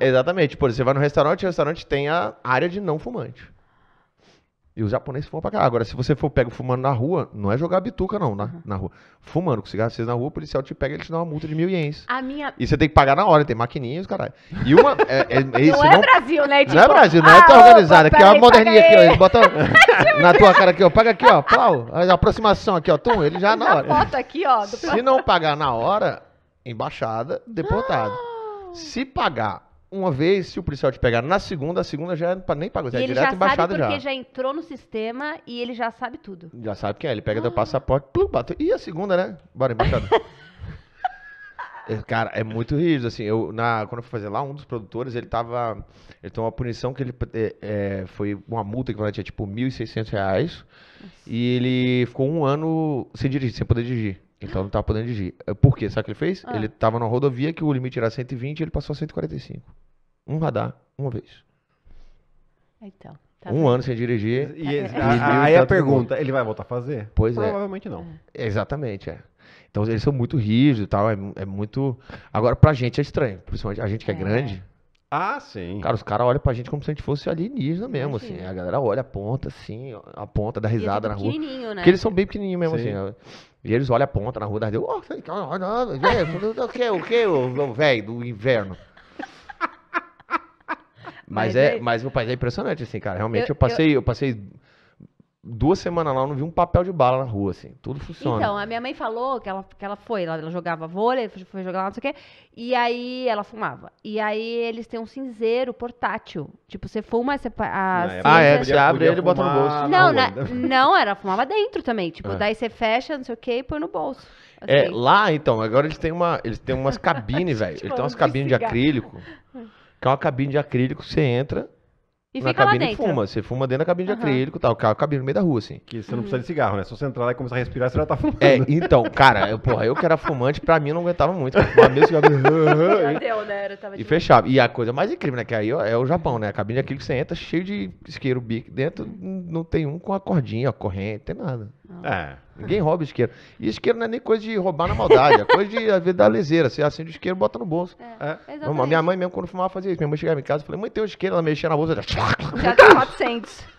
É. Exatamente. Por você vai no restaurante, o restaurante tem a área de não fumante. E os japoneses fumam pra cá. Agora, se você for pego fumando na rua, não é jogar bituca, não, na, né? uhum. na rua. Fumando com cigarro vocês na rua, o policial te pega e ele te dá uma multa de mil ienes. A minha... E você tem que pagar na hora, tem maquininha e os caralho. E uma... É, é, é isso, não, é né, não é tipo, Brasil, né? Tipo, não é Brasil, não ah, é tão organizado. aqui, ó, a moderninha aqui, ó. Eles botam na tua cara aqui, ó. Paga aqui, ó. Plau. A aproximação aqui, ó. Tum, ele já na hora. Na foto aqui, ó. Se não pagar na hora, embaixada, deportado. Ah. Se pagar uma vez, se o policial te pegar na segunda, a segunda já é para nem pagar, já é direto já embaixada já. Ele já entrou no sistema e ele já sabe tudo. Já sabe quem é, ele pega ah. teu passaporte, pum, bateu. E a segunda, né? Bora, embaixada. É, cara, é muito rígido, assim, eu, na, quando eu fui fazer lá, um dos produtores, ele tava, ele tomou uma punição que ele, é, é, foi uma multa que valia tinha, tipo, 1.600 reais, Nossa. e ele ficou um ano sem dirigir, sem poder dirigir. Então não tava podendo dirigir. Eh, por quê? Sabe o que ele fez? Ah. Ele tava numa rodovia que o limite era 120 e ele passou a 145. Um radar, uma vez. Então. Tá um bem. ano sem dirigir. E, tá e, aí a pergunta, ele vai voltar a fazer? Pois Provavelmente é. Provavelmente não. É. é. Exatamente, é. Então eles são muito rígidos e tal, é, é, muito... Agora pra gente é estranho, principalmente a gente que é, é. grande. Ah, sim. Cara, os caras olham pra gente como se a gente fosse alienígena mesmo, assim. A galera olha, aponta assim, aponta, dá é risada na rua. Né? Porque eles são bem pequenininhos mesmo, sim. assim. E eles olham a ponta na rua das deu, é oh, o que, o que, o velho do inverno. Mas, mas é, é, mas o pai é impressionante assim, cara. Realmente eu, eu passei, eu, eu passei duas semanas lá, eu não vi um papel de bala na rua, assim. Tudo funciona. Então, a minha mãe falou que ela, que ela foi, ela, ela jogava vôlei, foi jogar lá, não sei o quê. E aí ela fumava. E aí eles têm um cinzeiro portátil. Tipo, você fuma, você. A, ah, é, você abre ele e bota no bolso. Não, na, né? não, era fumava dentro também. Tipo, é. daí você fecha, não sei o quê, e põe no bolso. Assim. É, lá então, agora eles têm uma. Eles têm umas cabines, velho. Tipo, eles têm umas cabines de acrílico. Que é uma cabine de acrílico, você entra, e na fica lá cabine dentro. fuma. Você fuma dentro da cabine de acrílico e tal. o cabine no meio da rua, assim. Que você não precisa de cigarro, né? É só você entrar lá e começar a respirar, você já tá fumando. É, então, cara, eu, porra, eu que era fumante, pra mim não aguentava muito. fumava mesmo, cigarro, assim, Já deu, né? tava de E fechava. E a coisa mais incrível, né? Que aí ó, é o Japão, né? A cabine de acrílico você entra cheio de isqueiro, bico. Dentro não tem um com a cordinha, a corrente, não tem nada. É, ah. ninguém rouba isqueiro. E isqueiro não é nem coisa de roubar na maldade, é coisa de, às é vezes, da leseira. Você acende o isqueiro, bota no bolso. É, é. Minha mãe mesmo, quando fumava, fazia isso. Minha mãe chegava em casa e falei, mãe, tem um isqueiro, ela mexia na bolsa. Já, já tem 400.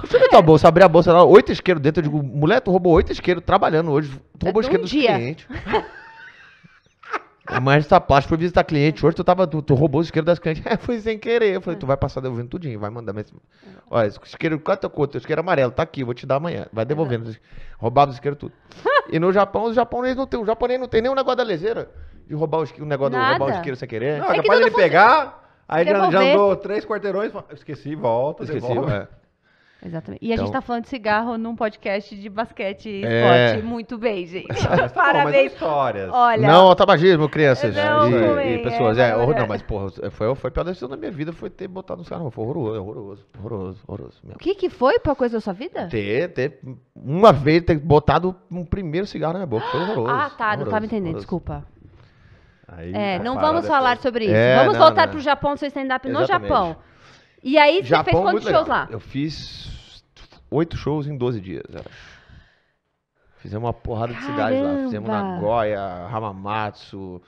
Você vê tua bolsa, abri a bolsa lá, oito isqueiros dentro. Eu digo, mulher, tu roubou oito isqueiros trabalhando hoje. Tu é, roubou é, isqueiro um dos clientes. A mãe está por foi visitar cliente. Hoje tu tava, tu, tu roubou os isqueiros das clientes. É, foi sem querer. Eu falei, é. tu vai passar devolvendo tudinho, vai mandar mesmo. É. Olha, esse isqueiro, qual é teu conto? isqueiro amarelo, tá aqui, vou te dar amanhã. Vai devolvendo. Roubado o os isqueiros tudo. e no Japão, os japoneses não tem, o japonês não tem nenhum negócio da lezeira. De roubar os, o negócio Nada. do roubar os sem querer. Não, é capaz dele pegar, aí já, já andou três quarteirões, esqueci, volta, esqueci, devolve. É. Exatamente. E então, a gente está então falando de cigarro num podcast de basquete e é... esporte. Muito bem, gente. Parabéns. Pô, histórias. Olha... Não tabagismo, crianças não, e, e, é pessoas. É, é, é, não, mas porra, foi, foi a pior decisão da minha vida, foi ter botado um cigarro. Foi horroroso, horroroso, horroroso, horroroso. O que, que foi a coisa da sua vida? Ter, ter uma vez ter botado um primeiro cigarro na minha boca. Foi ah, horroroso. Ah, tá, horroroso, não estava entendendo, horroroso. desculpa. Aí, é, não vamos depois. É falar sobre isso. É, vamos não, voltar para o Japão, seu stand-up no Japão. E aí você Japão, fez é quantos shows lá? Eu fiz oito shows em 12 dias, acho. Fizemos uma porrada Caramba. de cidades lá. Fizemos Nagoya, Hamamatsu,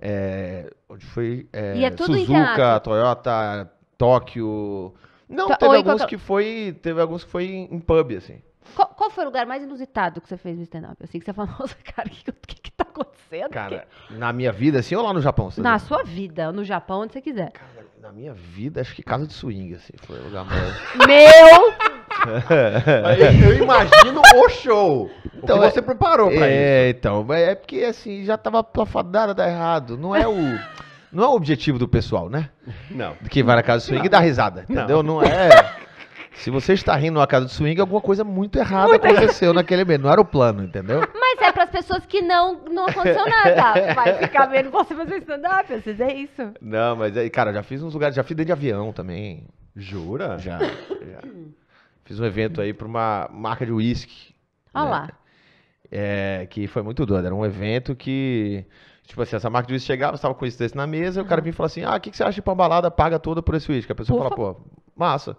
é, onde foi? É, e é tudo Suzuka, Toyota, Tóquio. Não, to tá, teve alguns é que foi. Teve alguns que foi em, em pub, assim. Qual, qual, foi o lugar mais inusitado que você fez no stand-up? Assim, que você é falou, nossa, cara, o que, que, que, tá acontecendo? Cara, que... na minha vida, assim, ou lá no Japão? na sabe? sua vida, no Japão, onde você quiser. Cara, na minha vida, acho que casa de swing, assim, foi o lugar mais. Meu! eu imagino o show. Então, o que então, você é, preparou pra é, isso. Então, é, é porque assim, já tava plafadada, dar errado. Não é o. Não é o objetivo do pessoal, né? Não. Que vai na casa de swing não. e dá risada, entendeu? Não, não é. Se você está rindo na casa de swing, alguma coisa muito errada muito aconteceu errado. naquele momento. Não era o plano, entendeu? Mas as pessoas que não, não aconteceu nada. Vai ficar vendo você fazer stand-up, vocês vezes é isso. Não, mas aí, cara, já fiz uns lugares, já fiz dentro de avião também. Jura? Já. já. Fiz um evento aí pra uma marca de uísque. Olha né? lá. É, que foi muito doido. Era um evento que, tipo assim, essa marca de uísque chegava, estava com isso desse na mesa, uhum. o cara vinha e falava assim: ah, o que, que você acha de uma balada paga toda por esse uísque? A pessoa Ufa. fala, pô, massa.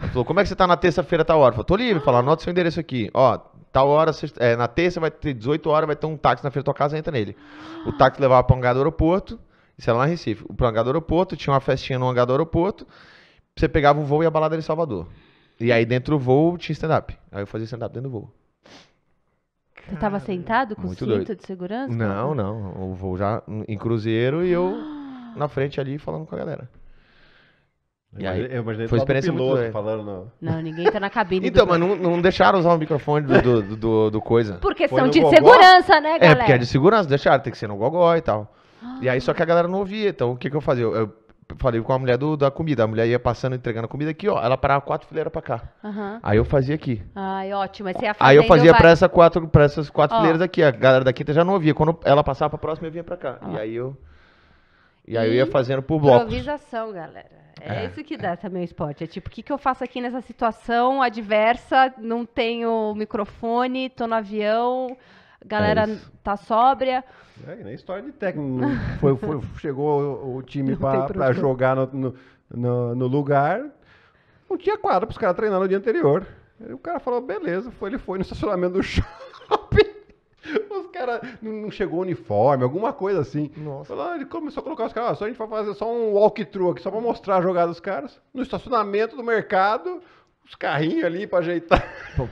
Ele falou, como é que você tá na terça-feira, tá hora? Eu falei, tô livre. Fala, anota seu endereço aqui. Ó, tal hora, sexta, é, na terça vai ter 18 horas, vai ter um táxi na frente da tua casa, entra nele. O táxi levava para o hangar do aeroporto, isso era lá em Recife. O hangar do aeroporto, tinha uma festinha no hangar do aeroporto, você pegava um voo e a balada era em Salvador. E aí dentro do voo tinha stand-up. Aí eu fazia stand-up dentro do voo. Você estava sentado com Muito cinto doido. de segurança? Não, não. o voo já em cruzeiro e eu na frente ali falando com a galera. E aí, foi experiência piloto muito falando. No... Não, ninguém tá na cabine. então, mas não, não deixaram usar o microfone do, do, do, do coisa. Por questão de gogó? segurança, né, é, galera? É, porque é de segurança, deixaram, tem que ser no gogó e tal. Ah. E aí, só que a galera não ouvia. Então, o que, que eu fazia? Eu, eu falei com a mulher do, da comida. A mulher ia passando, entregando a comida aqui, ó. Ela parava quatro fileiras pra cá. Uhum. Aí eu fazia aqui. Ai, ótimo. É aí, você aí eu fazia pra, essa quatro, pra essas quatro fileiras aqui. A galera da quinta já não ouvia. Quando ela passava pra próxima, eu vinha pra cá. E aí eu... E aí eu ia fazendo por blocos. Improvisação, galera. É, é, isso que dá também o esporte. É tipo, o que, que eu faço aqui nessa situação adversa? Não tenho microfone, tô no avião, galera é tá sóbria. É, nem história de técnico. Foi, foi, chegou o time para jogar no, no, no, lugar. Não tinha quadra para os caras treinar no dia anterior. o cara falou, beleza. Foi, ele foi no estacionamento do shopping. Os caras não chegou uniforme, alguma coisa assim. Nossa. Falou, ah, ele começou a colocar os caras, ah, só a gente vai fazer só um walkthrough aqui, só pra mostrar a jogada dos caras. No estacionamento do mercado, os carrinhos ali pra ajeitar. Pô.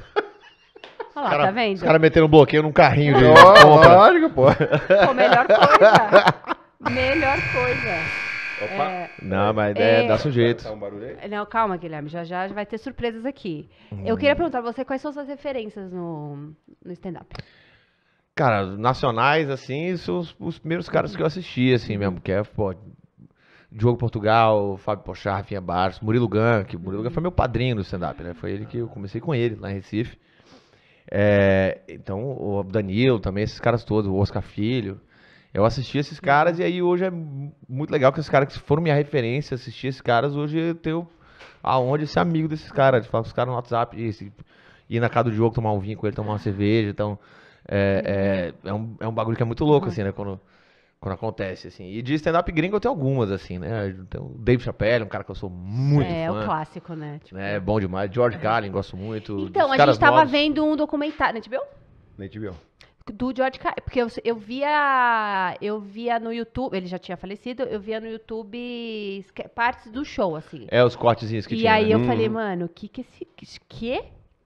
Olha lá, cara, tá vendo? Os caras meteram um bloqueio num carrinho de compra. Lógico, pô. pô. Melhor coisa. Melhor coisa. Opa. É, não, mas é, é, dá sujeito. Tá, tá um não, calma, Guilherme. Já já vai ter surpresas aqui. Hum. Eu queria perguntar a você quais são suas referências no, no stand-up. Cara, nacionais, assim, são os, os, primeiros caras que eu assisti, assim mesmo, que é, pô, Diogo Portugal, Fábio Pochá Rafinha Barros, Murilo Gun, que Murilo Gun foi meu padrinho do stand-up, né? Foi ele que eu comecei com ele lá em Recife. É, então, o Danilo também, esses caras todos, o Oscar Filho. Eu assisti esses caras e aí hoje é muito legal que esses caras que foram minha referência, assistir esses caras, hoje eu tenho aonde ser amigo desses caras. De falar com os caras no WhatsApp, e, se, ir na casa do Diogo tomar um vinho com ele, tomar uma cerveja, então... É, é, é, um, é um bagulho que é muito louco, assim, né? Quando, quando acontece, assim. E de stand-up gringo eu tenho algumas, assim, né? Tem o Dave Chappelle, um cara que eu sou muito é, fã. É, o clássico, né? Tipo... É, bom demais. George é. Carlin, gosto muito. Então, a gente tava novos. vendo um documentário, né, Nem te viu. Do George Carlin, porque eu, eu via eu via no YouTube, ele já tinha falecido, eu via no YouTube partes do show, assim. É, os cortezinhos que e tinha. E né? aí né? eu hum. falei, mano, o que que esse, que,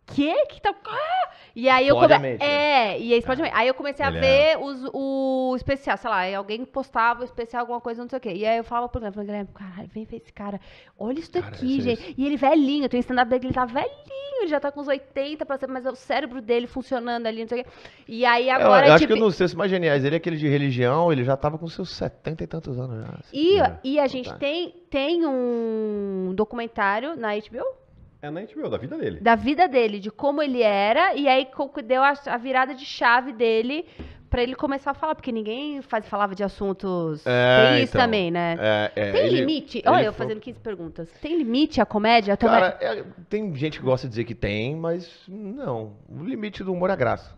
que que tá. Ah! Né? É, e aí explode eu comecei. É, e aí é. Aí eu comecei a Ele ver é... os, o especial, sei lá, alguém postava o especial, alguma coisa, não sei o quê. E aí eu falava pro Guilherme, Guilherme, caralho, vem ver esse cara. Olha isso cara, daqui, é gente. E ele velhinho, tem stand-up dele, ele tá velhinho ele já tá com uns 80 pra ser, mas é o cérebro dele funcionando ali, não sei o quê. E aí é, agora. Eu, tipo, eu acho tipo... que nos mais geniais ele é aquele de religião, ele já tava com seus 70 e tantos anos já. Assim, e, né? e a gente tem, tem um documentário na HBO é na HBO, da vida dele. Da vida dele, de como ele era, e aí deu a, a virada de chave dele para ele começar a falar, porque ninguém faz, falava de assuntos. É, tem isso então, também, né? É, é, tem ele, limite? Olha, eu fazendo 15 perguntas. Tem limite a comédia? Cara, é, tem gente que gosta de dizer que tem, mas não. O limite do humor é a graça.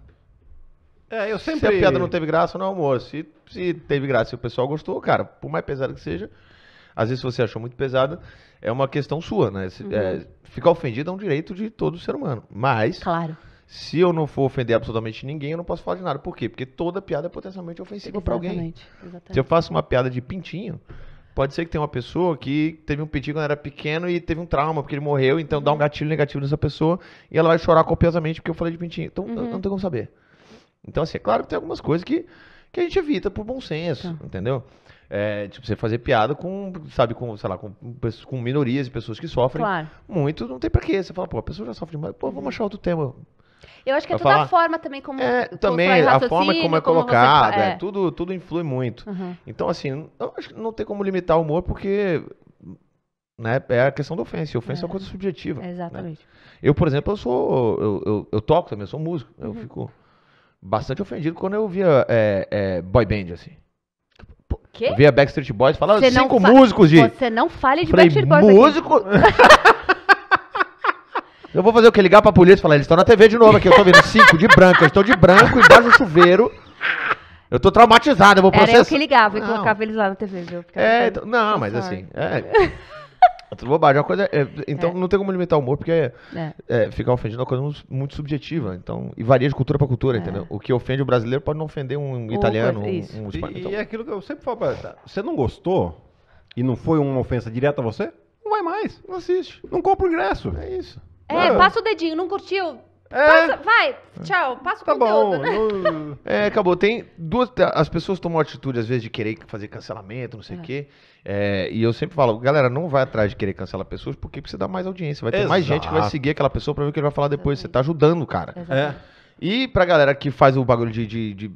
É, eu sempre. Se a piada não teve graça, não é humor. Se, se teve graça e o pessoal gostou, cara, por mais pesado que seja, às vezes se você achou muito pesada, é uma questão sua, né? uhum. é, ficar ofendido é um direito de todo ser humano. Mas. Claro. Se eu não for ofender absolutamente ninguém, eu não posso falar de nada. Por quê? Porque toda piada é potencialmente ofensiva para alguém. Exatamente. Se eu faço uma piada de pintinho, pode ser que tenha uma pessoa que teve um pintinho quando era pequeno e teve um trauma, porque ele morreu, então uhum. dá um uhum. gatilho negativo nessa pessoa e ela vai chorar copiosamente porque eu falei de pintinho. Então uhum. não tem como saber. Então, assim, é claro que tem algumas coisas que, que a gente evita por bom senso, então. entendeu? É, tipo, você fazer piada com, sabe, com, sei lá, com, com minorias e pessoas que sofrem. Claro. Muito, não tem pra quê. Você fala, pô, a pessoa já sofre demais. Pô, vamos uhum. achar outro tema. Eu acho que é toda a forma também como é, também a forma como é colocada, é. É, tudo tudo influi muito. Uhum. Então assim, eu acho que não tem como limitar o humor porque né, é a questão da ofensa. E ofensa é, é uma coisa subjetiva. Né? Exatamente. Né? Eu, por exemplo, eu sou eu, eu, eu toco também, eu sou músico. Uhum. Eu fico bastante ofendido quando eu via é, é, boy band assim. Quê? Eu via Backstreet Boys falando você cinco músicos de. Você não fale de Falei, Backstreet Boys. Músico? eu vou fazer o que? Ligar pra polícia e falar, eles estão na TV de novo aqui, eu tô vendo cinco de branco, eu estou de branco embaixo do chuveiro. Eu tô traumatizado, eu vou processar. Era eu que ligava e colocava eles lá na TV, viu? É, então, não, mas assim. É. Tudo bobagem. É uma coisa, é, então é. não tem como limitar o humor, porque é, é. é ficar ofendido é uma coisa muito subjetiva. Então, e varia de cultura para cultura, é. entendeu? O que ofende o brasileiro pode não ofender um italiano, um, um espanhol. Então. E, é aquilo que eu sempre falo pra tá? você não gostou e não foi uma ofensa direta a você? Não vai mais, não assiste. Não compra o ingresso. É isso. É, passa o dedinho, não curtiu? É. Passa, vai, tchau, passa o tá conteúdo, bom. né? eu- É, acabou. Tem duas. Tá, as pessoas tomam atitude, às vezes, de querer fazer cancelamento, não sei o é. quê. É, e eu sempre falo, galera, não vai atrás de querer cancelar pessoas, porque precisa dar mais audiência. Vai ter mais gente que vai seguir aquela pessoa pra ver o que ele vai falar depois. Você tá ajudando, o cara. É. E pra galera que faz o bagulho de, de- de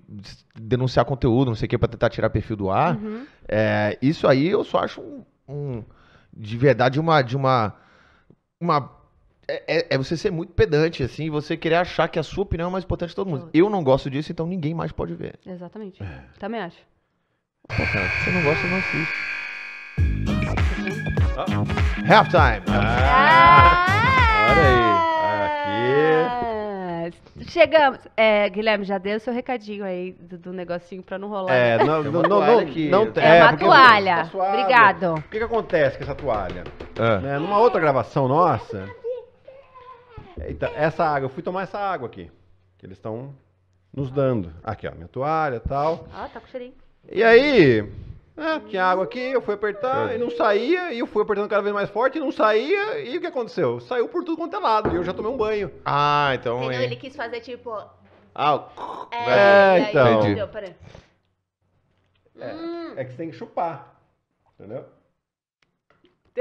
denunciar conteúdo, não sei o que, pra tentar tirar perfil do ar, Uhum. é, isso aí eu só acho um, um- de verdade uma, de uma, uma é, é, é, você ser muito pedante, assim, você querer achar que a sua opinião é mais importante que todo mundo. Eu não gosto disso, então ninguém mais pode ver. Exatamente. É. Também acho. Pô, cara, se você não gosta, não assiste. Halftime! Ah, ah. Olha aí. Ah, aqui. Ah. Chegamos. É, Guilherme, já deu o seu recadinho aí do, do negocinho pra não rolar. É, né? não, não, não, não, não tem. É, é uma toalha. Obrigado. O que, que acontece com essa toalha? É. Né, numa outra gravação nossa, então, essa água, eu fui tomar essa água aqui. Que eles estão nos dando. Aqui, ó, minha toalha e tal. Ah, tá com cheirinho. E aí, né, tinha água aqui, eu fui apertar e não saía, e eu fui apertando cada vez mais forte e não saía, e o que aconteceu? Saiu por tudo quanto é lado, e eu já tomei um banho. Ah, então. Entendeu? Ele quis fazer tipo. Ah, é, então. é, então. Entendi. É, é que você tem que chupar. Entendeu?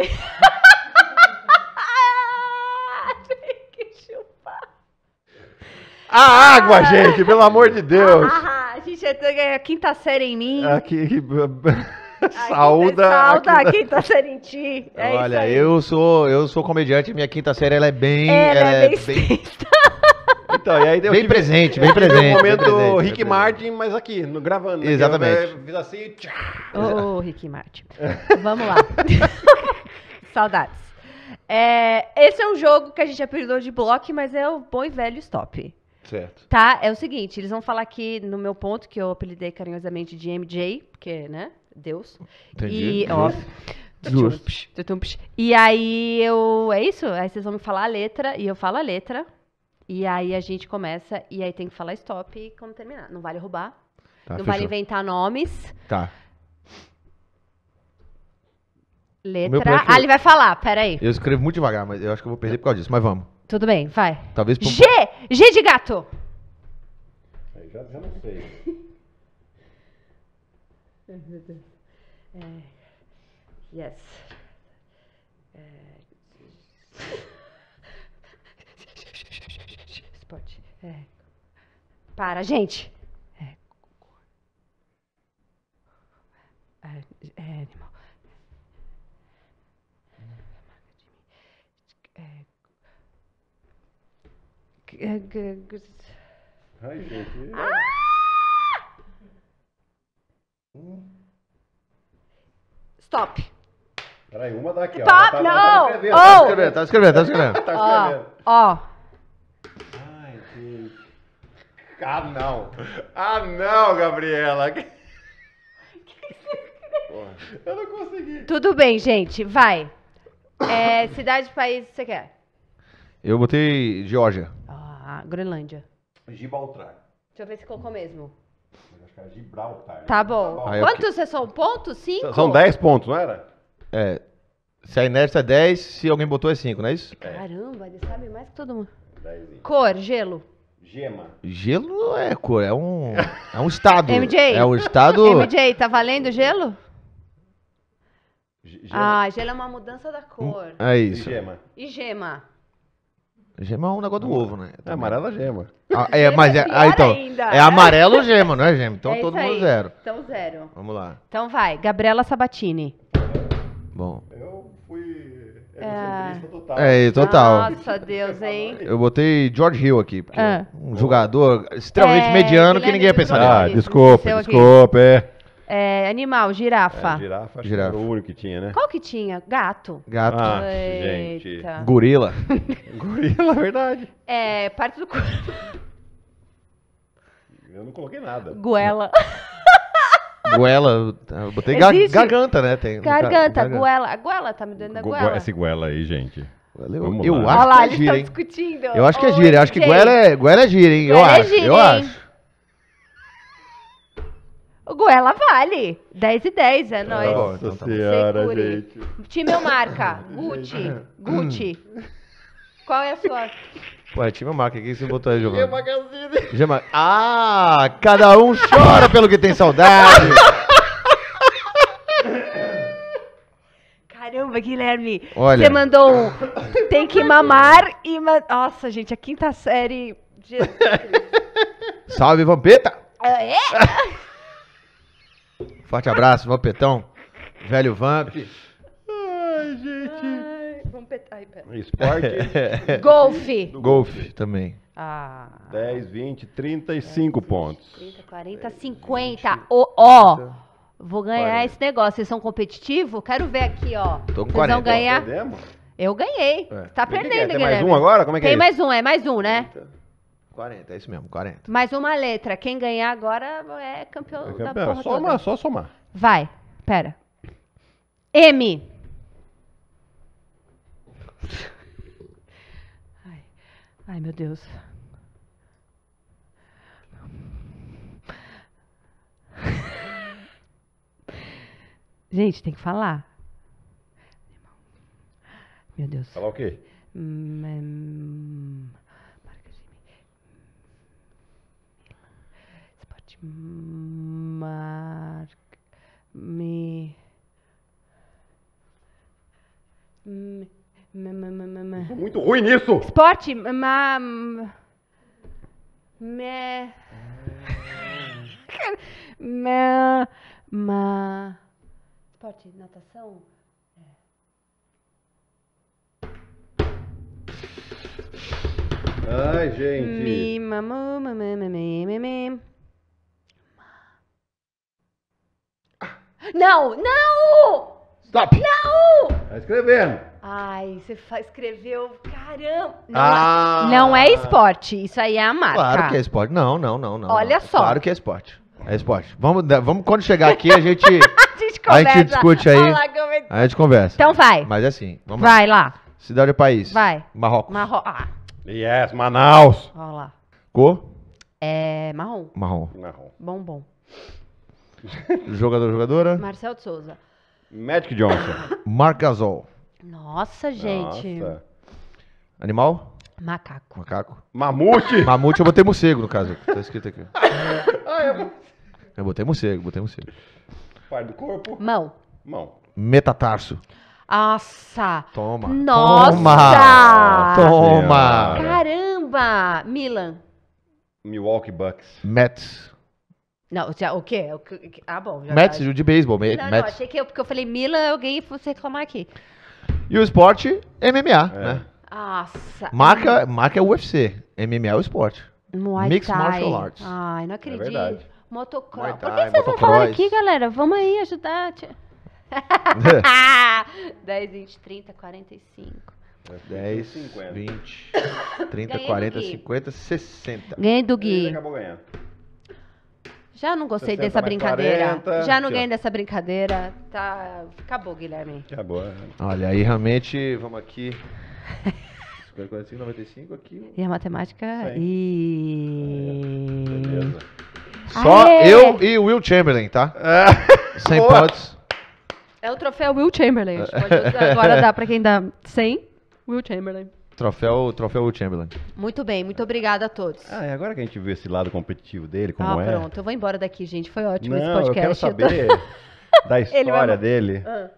A água, gente, pelo amor de Deus. Ah, ah, ah gente, é, é a quinta série em mim. Aqui, é saúde! a quinta série em ti. É Olha, eu sou, eu sou comediante, minha quinta série ela é bem, ela, é ela é bem, bem... Então, e aí bem tive, presente, bem presente. Um momento presente, Rick Martin, mas aqui, no, gravando. Né? Exatamente. Fiz assim. Ô, oh, Rick Martin. Vamos lá. Saudades. É, esse é um jogo que a gente apelidou de bloco, mas é o bom e velho stop. Certo. Tá? É o seguinte, eles vão falar aqui no meu ponto, que eu apelidei carinhosamente de MJ, porque, né? Deus. Entendi. E, ó. E aí eu. É isso? Aí vocês vão me falar a letra e eu falo a letra. E aí a gente começa. E aí tem que falar stop e como terminar. Não vale roubar. Tá, não vale inventar nomes. Tá. Letra. Ah, ele vai falar, peraí. Eu escrevo muito devagar, mas eu acho que eu vou perder por causa disso, mas vamos. Tudo bem, vai. Talvez por... G! G de gato! Aí já, já não sei. é, yes. É... Spot. É. Para, gente. É. é animal. Ai, gente. Ah! Stop. Peraí, uma daqui, ó. Stop, tá, tá não! Tá escrevendo, oh. tá escrevendo, tá escrevendo, tá escrevendo. tá escrevendo. Ó. Ai, gente. Ah, não. Ah, não, Gabriela. Que que você Eu não consegui. Tudo bem, gente. Vai. É, cidade, país, você quer? Eu botei Geórgia. Oh. Groenlândia. Gibraltar. Deixa eu ver se colocou mesmo. Acho que era Gibraltar. Tá bom. Aí eu Quantos é são pontos? Cinco? São 10 pontos, não era? É. Se a é inércia é 10, se alguém botou é 5, não é isso? É. Caramba, ele sabe mais que todo mundo. Cor, gelo. Gema. Gelo é cor, é um. É um estado. MJ. É um estado. MJ, tá valendo gelo? G ah, gema. Ah, gelo é uma mudança da cor. É isso. E gema. E gema. Gema é um negócio do ovo, né? É a é gema. Ah, é, mas é, ah, então, é amarelo gema, não é gema? Então é todo mundo aí. zero. Então zero. Vamos lá. Então vai, Gabriela Sabatini. Bom. Eu fui é. total. É, total. Nossa, Deus, hein? Eu botei George Hill aqui, porque ah. um jogador extremamente é, mediano que ninguém ia pensar nele. Ah, desculpa, desculpa. É, animal, girafa. É, girafa, acho girafa. que era o único que tinha, né? Qual que tinha? Gato. Gato. Ah, Eita. gente. Gorila. Gorila, verdade. É, parte do corpo. Eu não coloquei nada. Goela. Goela, eu botei gar garganta, né? Tem, garganta, garganta, goela. A goela tá me dando a goela. Esse goela aí, gente. É eu, eu acho Olha lá, que é eles gira, estão discutindo. Eu acho que é gira. Eu acho que Guela é, Guela é gira, hein? eu é acho. Gira, eu hein? acho. Goela vale. 10 e 10, é nóis. Nossa então tá senhora, Segure. gente. Time ou marca? Gucci. Hum. Gucci. Qual é a sua? Ué, time ou marca? O que você botou aí, Giovanni? Magazine. Gema... Ah, cada um chora pelo que tem saudade. Caramba, Guilherme. Olha. Você mandou um tem que mamar e... Ma... Nossa, gente, a quinta série... Jesus Salve, Vampeta. Ah, é? Forte abraço, Valpetão. Velho Vamp. Ai, gente. Ai, pera. Esporte. Golfe. Golfe também. Ah. 10, 20, 35 pontos. 30, 40, 50. Ó, ó. Vou ganhar 40. esse negócio. Vocês são competitivos? Quero ver aqui, ó. Tô com Vocês 40. vão ganhar. Perdemos? Eu ganhei. É. Tá perdendo, Guilherme. Tem mais um agora? Como é que Tem é Tem mais um, é mais um, né? Eita. 40, é isso mesmo, 40. Mais uma letra. Quem ganhar agora é campeão, é campeão. da porra é Soma, toda. só somar. Vai, pera. M. Ai, ai meu Deus. Gente, tem que falar. Meu Deus. Falar o quê? Hum, é, hum... marque me muito ruim nisso. Esporte, ma me me ma esporte, natação. Ai, gente. Me mamou, mamãe, mamãe, mamãe. Não, não! Stop! Não! Tá escrevendo. Ai, você escreveu, caramba. Não, é, Ah! Não é esporte, isso aí é a marca. Claro que é esporte. Não, não, não, não. Olha não. só. Claro que é esporte. É esporte. Vamos, vamos quando chegar aqui, a gente, A gente a gente discute aí, lá como a gente conversa. Então vai, Mas é assim, vamos lá. vai lá. Cidade do país? Vai. Marrocos. Marro... Ah, Yes, Manaus. olha lá. Cor? É marrom, Marrom. Marrom. bombom. Jogador, jogadora? Marcel de Souza. Magic Johnson. Marc Gasol. Nossa, gente. Nossa. Animal? Macaco. Macaco. Mamute? Mamute eu botei morcego, no caso. Tá escrito aqui. eu... eu botei morcego, botei morcego. Parte do corpo? Mão. Mão. Metatarso. Nossa! Toma! Nossa! Toma! Toma. Caramba! Milan. Milwaukee Bucks. Mets. Não, já, o quê? O que- Ah, bom. Já, Mets, já- tá. de beisebol. Não, não, Mets. achei que eu, porque eu falei Mila, alguém fosse reclamar aqui. E o esporte, MMA, É. né? Nossa. Marca, marca é UFC. MMA é o esporte. Muay Mixed Thai. Martial Arts. Ai, não é acredito. verdade. Motocross. Por que Thai, vocês não falam aqui, galera? Vamos aí ajudar. 10, 20, 30, 45. 10, 50. 20, 30, Ganhei 40, 50, 60. Ganhei do Ele Gui. acabou ganhando. Já não gostei dessa brincadeira. 40, já não aqui, ganhei ó. dessa brincadeira. Tá. Acabou, Guilherme. Acabou. Olha, aí realmente, vamos aqui. 45, 95 aqui. E a matemática 100. e. beleza. Só Aê! eu e Will Chamberlain, tá? É. Sem pontos É o troféu Will Chamberlain. Pode Agora dá pra quem dá 100, Will Chamberlain. Troféu, troféu Chamberlain. Muito bem, muito obrigada a todos. Ah, é, agora que a gente viu esse lado competitivo dele, como ah, é. Ah, pronto, eu vou embora daqui, gente. Foi ótimo Não, esse podcast. Eu quero saber da história vai... dele. Ah.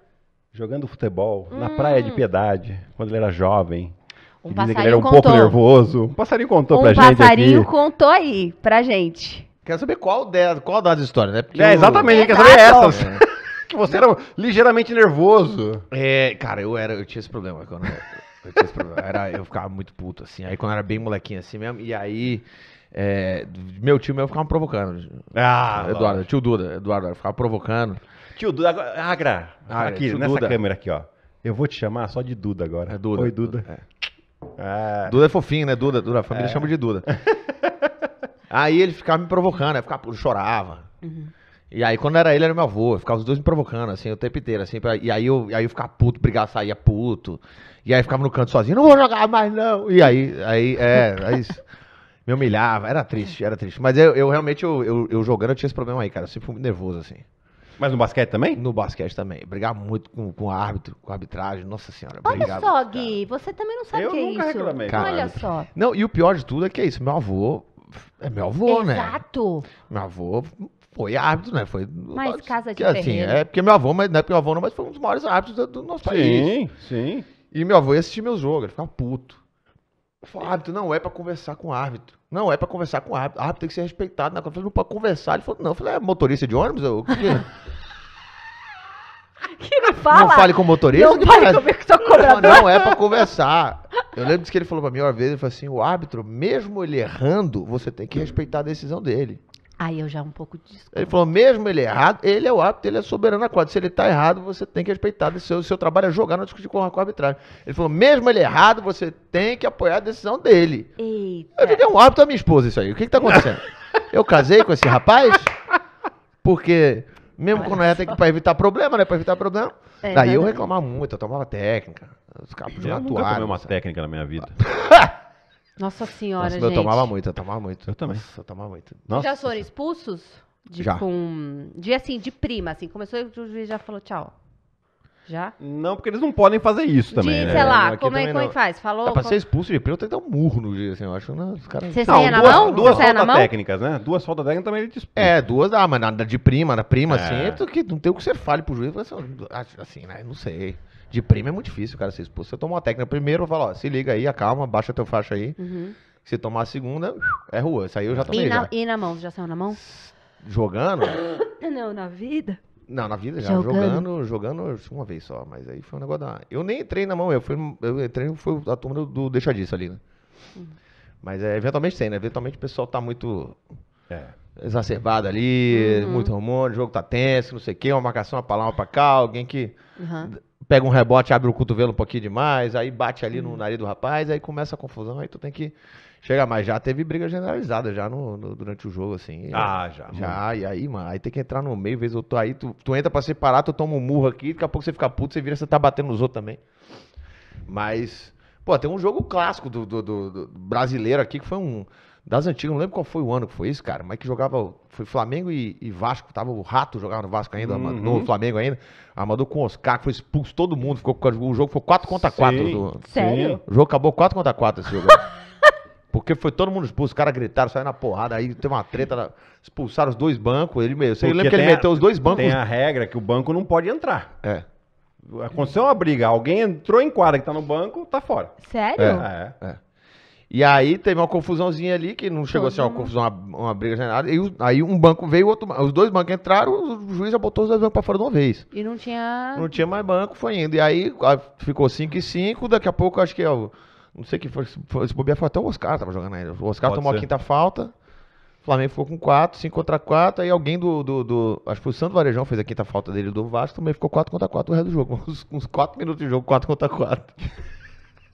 Jogando futebol hum. na Praia de Piedade, quando ele era jovem. Um passarinho ele era um contou. pouco nervoso. Um passarinho contou um pra gente. Um passarinho contou aí pra gente. Quero saber qual, de, qual das histórias, né? Porque é, exatamente, eu... saber essas. que você era ligeiramente nervoso. É, cara, eu era, eu tinha esse problema quando. Eu, era, eu ficava muito puto, assim. Aí quando era bem molequinho assim mesmo, e aí. É, meu tio meu ficava provocando. Ah, tipo, Eduardo, lógico. tio Duda, Eduardo, ficava provocando. Tio Duda, agora, Agra, Agra aqui, nessa Duda. câmera aqui, ó. Eu vou te chamar só de Duda agora. É Duda. Oi, Duda. Duda é, ah. Duda é fofinho, né? Duda, Duda a família é. chama de Duda. aí ele ficava me provocando, né, eu ficava, chorava. Uhum. E aí, quando era ele, era meu avô. Ficava os dois me provocando, assim, o tempo inteiro, assim. Pra... E aí eu, aí eu ficava puto, brigava, saía puto. E aí ficava no canto sozinho, não vou jogar mais, não. E aí, aí, é, aí é me humilhava, era triste, era triste. Mas eu, eu realmente, eu, eu, eu, jogando, eu tinha esse problema aí, cara. Eu sempre fui nervoso, assim. Mas no basquete também? No basquete também. Brigava muito com, com o árbitro, com a arbitragem. Nossa senhora. Olha só, Gui, cara. você também não sabe o que é isso. Reclamei. Cara, Olha só. Não, e o pior de tudo é que é isso. Meu avô é meu avô, Exato. né? Exato. Meu avô foi árbitro, né? Foi. Mas casa de que, assim, É porque meu avô, mas não é porque meu avô não, mas foi um dos maiores árbitros do, nosso sim, país. Sim, sim. E meu avô ia assistir meus jogos, ele ficava puto. Falei, árbitro não é para conversar com o árbitro. Não é para conversar com o árbitro. O árbitro tem que ser respeitado. Né? Eu falei, não para conversar. Ele falou, não. Eu falei, é motorista de ônibus? Eu, que... que não fala? Não fale com motorista? Não, fale comigo que tô Não, não é para conversar. Eu lembro que ele falou para mim uma vez, ele falou assim, o árbitro, mesmo ele errando, você tem que respeitar a decisão dele. Aí eu já um pouco discordo. Ele falou, mesmo ele errado, ele é o árbitro, ele é soberano na quadra. Se ele está errado, você tem que respeitar. O seu, seu trabalho é jogar, não discutir com o arbitragem. Ele falou, mesmo ele errado, você tem que apoiar a decisão dele. Eita. Eu fiquei um árbitro da minha esposa isso aí. O que está acontecendo? eu casei com esse rapaz porque, mesmo Olha quando é, tem que para evitar problema, né? Para evitar problema. É, Daí eu reclamava muito, eu tomava técnica. Os cabos eu nunca atuaram, tomei uma sabe? técnica na minha vida. Nossa senhora, Nossa, gente. Eu tomava muito, eu tomava muito. Eu também. Nossa, eu tomava muito. Nossa. Já foram expulsos? De, já. Com, de assim, de prima, assim. Começou e o juiz já falou tchau. Já? Não, porque eles não podem fazer isso também, de, né? sei lá, como, é, é que faz? Falou? Dá pra como... ser expulso de prima, tem que dar um murro no dia assim, eu acho. Não, né, os caras... Você saia na mão? Duas faltas técnicas, né? Duas faltas técnicas também ele te expulsa. É, duas, ah, mas nada de prima, na prima, é. assim, é que não tem o que você fale pro juiz, assim, ah, assim, né? Não sei. De prêmio é muito difícil cara ser expulso. Você toma uma técnica primeiro, fala, ó, se liga aí, acalma, baixa teu faixa aí. Uhum. Se tomar a segunda, é rua. Isso aí eu já tomei. E na, já. E na mão? Já saiu na mão? Jogando? Não, na vida. Não, na vida já. Jogando. jogando, jogando, uma vez só, mas aí foi um negócio da. Eu nem entrei na mão, eu fui. Eu entrei, foi a turma do, do deixa disso ali, né? Uhum. Mas é, eventualmente tem, né? Eventualmente o pessoal tá muito. É. Exacerbado ali, uhum. muito hormônio, o jogo tá tenso, não sei o quê, uma marcação, uma palavra pra cá, alguém que. Uhum pega um rebote, abre o cotovelo um pouquinho demais, aí bate ali no hum. nariz do rapaz, aí começa a confusão, aí tu tem que chegar mais. Já teve briga generalizada já no, no durante o jogo, assim. Ah, já. Já, e aí, mano, aí tem que entrar no meio, vez ou tô aí, tu, tu entra pra separar, tu toma um murro aqui, daqui a pouco você fica puto, você vira, você tá batendo nos outros também. Mas, pô, tem um jogo clássico do, do, do, do brasileiro aqui que foi um das antigas, não lembro qual foi o ano que foi isso, cara, mas que jogava, foi Flamengo e, e Vasco, tava o Rato jogava no Vasco ainda, uhum. no Flamengo ainda, armador com Oscar, foi expulso todo mundo, ficou, o jogo foi 4 contra 4. Do, Sério? O jogo acabou 4 contra 4 esse jogo. Porque foi todo mundo expulso, os caras gritaram, saíram na porrada, aí teve uma treta, expulsaram os dois bancos, ele mesmo, eu lembro que ele meteu os dois bancos? Tem a regra que o banco não pode entrar. É. Aconteceu uma briga, alguém entrou em quadra que tá no banco, tá fora. Sério? é. é. é. E aí teve uma confusãozinha ali, que não chegou a ser uma uhum. confusão, uma, uma briga nem nada. E aí um banco veio, outro, os dois bancos entraram, o juiz já botou os dois bancos pra fora de uma vez. E não tinha. Não tinha mais banco, foi indo. E aí ficou 5 e 5, daqui a pouco acho que é Não sei o que foi, se bobear foi até o Oscar tava jogando ainda. O Oscar Pode tomou a quinta falta. O Flamengo ficou com 4, 5 contra 4. Aí alguém do, do, do- Acho que o Santo Varejão fez a quinta falta dele do Vasco. Também ficou 4 contra 4 o resto do jogo. uns 4 minutos de jogo, 4 contra 4.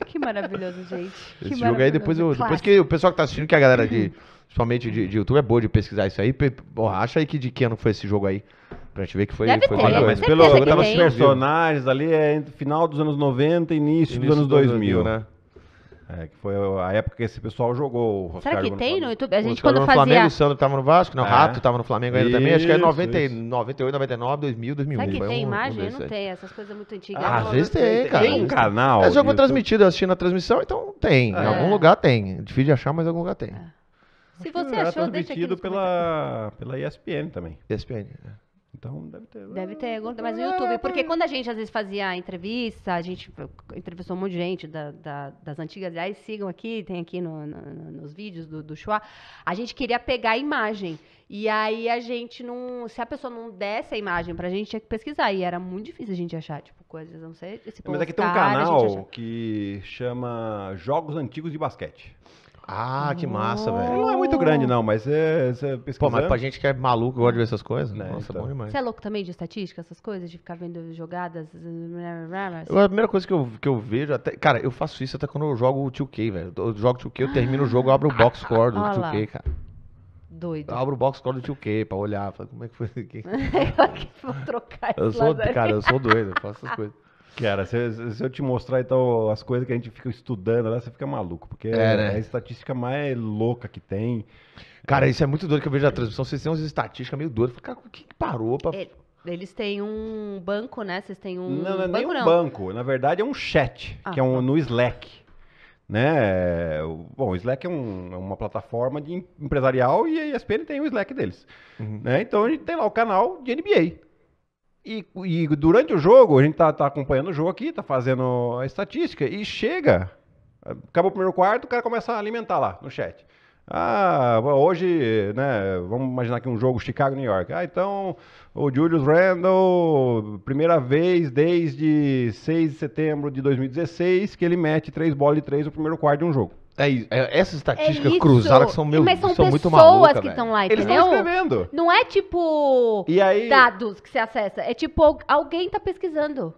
Que maravilhoso, gente. Que Esse jogo aí depois eu. Depois que o pessoal que tá assistindo, que a galera de. Principalmente de, de YouTube é boa de pesquisar isso aí. Porra, acha aí que de que ano foi esse jogo aí. Pra gente ver que foi. Deve foi ter, mas pelo. Eu tava os personagens ali, é final dos anos 90 e início, início dos anos 2000, 2000 né? É, que foi a época que esse pessoal jogou. Será que tem no, YouTube? A gente quando fazia... Flamengo, o Sandro tava no Vasco, não, o é. Rato tava no Flamengo ainda também. Acho que é 90, 98, 99, 2000, 2001. Será que tem um, imagem? Um não tem, essas coisas muito antigas. Ah, às vezes tem, cara. Tem um canal. É jogo transmitido, eu assisti na transmissão, então tem. É. Em algum lugar tem. É difícil de achar, mas em algum lugar tem. É. Se você achou, deixa aqui. transmitido pela, pela ESPN também. ESPN, é. Então deve ter. Deve ter mas no é, YouTube. Porque quando a gente às vezes fazia entrevista, a gente entrevistou um monte de gente da, da, das antigas, aliás, sigam aqui, tem aqui no, no, nos vídeos do, do Chua, a gente queria pegar a imagem. E aí a gente não. Se a pessoa não desse a imagem pra gente, tinha que pesquisar. E era muito difícil a gente achar, tipo, coisas, não sei. Se postar, mas aqui tem um canal que chama Jogos Antigos de Basquete. Ah, que massa, velho. não é muito grande, não, mas é, você pesquisando. É Pô, mas pra gente que é maluco, gosta de ver essas coisas, né? Nossa, é então. bom demais. Você é louco também de estatística, essas coisas? De ficar vendo jogadas? Eh, a assim? primeira coisa que eu, que eu vejo, até, cara, eu faço isso até quando eu jogo o 2K, velho. Eu jogo 2K, eu termino o jogo, eu abro o box score do 2K, cara. Doido. Eu abro o box score do 2K pra olhar, falo, como é que foi isso eu que vou trocar Eu sou, cara, eu sou doido, eu faço essas coisas. Cara, se, se, eu te mostrar então as coisas que a gente fica estudando lá, você fica maluco, porque é, é né? é a estatística mais louca que tem. Cara, isso é muito doido que eu vejo na transmissão. Vocês têm umas estatísticas meio doidas. Cara, o que parou pra. É, eles têm um banco, né? Vocês têm um. Não, não é banco, nem um não. banco. Na verdade, é um chat, ah, que é um, tá. no Slack. Né? Bom, o Slack é, um, é uma plataforma de empresarial e a ESPN tem o Slack deles. Uhum. Né? Então a gente tem lá o canal de NBA. E, e, durante o jogo, a gente tá, tá, acompanhando o jogo aqui, tá fazendo a estatística, e chega. Acabou o primeiro quarto, o cara começa a alimentar lá no chat. Ah, hoje, né? Vamos imaginar aqui um jogo Chicago-New York. Ah, então o Julius Randle, primeira vez desde 6 de setembro de 2016 que ele mete três bolas de três no primeiro quarto de um jogo. É, é, essas é estatísticas é cruzadas são meio Mas são, são muito malucas, pessoas que estão lá, entendeu? Eles estão escrevendo. Não é tipo aí... dados que você acessa, é tipo alguém está pesquisando.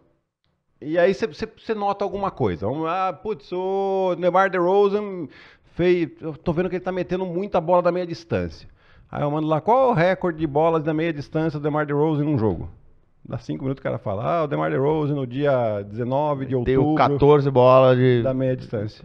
E aí você nota alguma coisa. Ah, putz, o Neymar DeRozan fez... Eu tô vendo que ele tá metendo muita bola da meia distância. Aí eu mando lá, qual o recorde de bolas da meia distância do Demar DeRozan num jogo? Dá cinco minutos o cara fala, ah, o Demar DeRozan no dia 19 de outubro... Deu 14 bolas de... Da meia distância.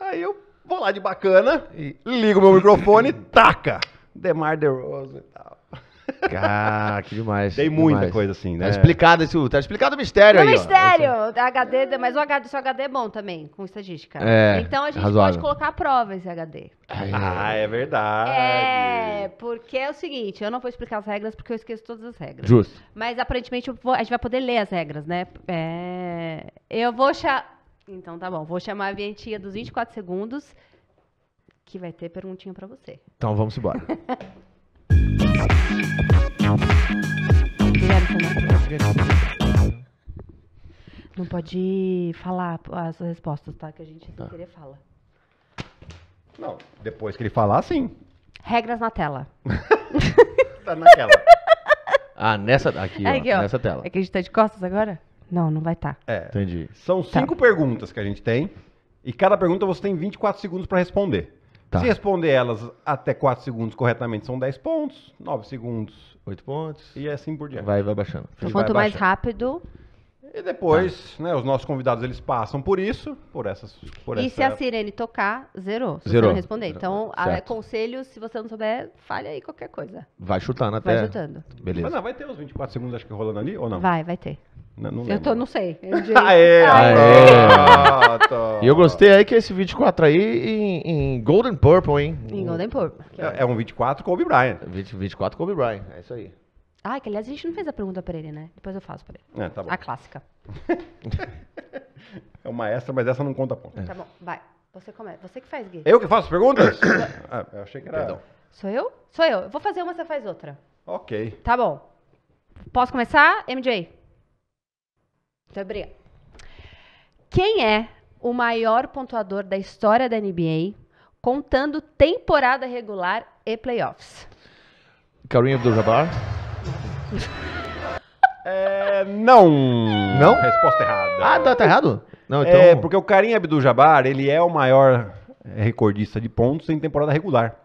Aí eu Vou lá de bacana, ligo meu microfone, taca! Demar Rose e tal. Cara, que demais. Tem muita demais. coisa assim, né? Tá explicado, tá explicado o mistério aí. O mistério, ó, HD, mas o HD, seu HD é bom também, com estatística. É, então a gente razoável. pode colocar a prova esse HD. É. Ah, é verdade. É, porque é o seguinte, eu não vou explicar as regras porque eu esqueço todas as regras. Justo. Mas aparentemente vou, a gente vai poder ler as regras, né? É, eu vou chamar então tá bom, vou chamar a vinhetinha dos 24 segundos, que vai ter perguntinha para você. Então vamos embora. Não pode falar as respostas, tá? Que a gente sem tá. querer fala. Não, depois que ele falar, sim. Regras na tela. tá naquela. Ah, nessa aqui, ó, aqui ó, nessa tela. É que a gente tá de costas agora? Não, não vai estar. Tá. É. Entendi. São tá. cinco tá. perguntas que a gente tem. E cada pergunta você tem 24 segundos para responder. Tá. Se responder elas até 4 segundos corretamente, são 10 pontos. 9 segundos, 8 pontos. E assim por diante. Vai, vai baixando. Então, quanto mais baixando. rápido, e depois, tá. né, os nossos convidados eles passam por isso, por essas. Por e essa... se a sirene tocar, zerou. Se zerou. você não responder. Então, a, conselho, se você não souber, falha aí qualquer coisa. Vai chutando até. Vai chutando. Beleza. Mas não, vai ter os 24 segundos, acho que rolando ali ou não? Vai, vai ter. Não, não eu tô, não sei. Eu de... aê, aê. eu gostei aí que esse 24 aí em, em Golden Purple, hein? Em Golden Purple. É, é um 24 Kobe Bryant. 20, 24 Kobe Bryant, é isso aí. Ah, é que aliás a gente não fez a pergunta para ele, né? Depois eu faço para ele. É, tá bom. A clássica. é uma extra, mas essa não conta ponto. É. Tá bom, vai. Você começa. Você que faz, Gui. Eu que faço as perguntas? ah, eu achei que era. Perdão. Sou eu? Sou eu. vou fazer uma, você faz outra. Ok. Tá bom. Posso começar, MJ? Então, obrigada. Quem é o maior pontuador da história da NBA, contando temporada regular e playoffs? Kareem Abdul-Jabbar. É, não. Não? Resposta errada. Ah, tá, tá errado? Não, é, então. É, porque o Karim Abdul-Jabbar, ele é o maior recordista de pontos em temporada regular.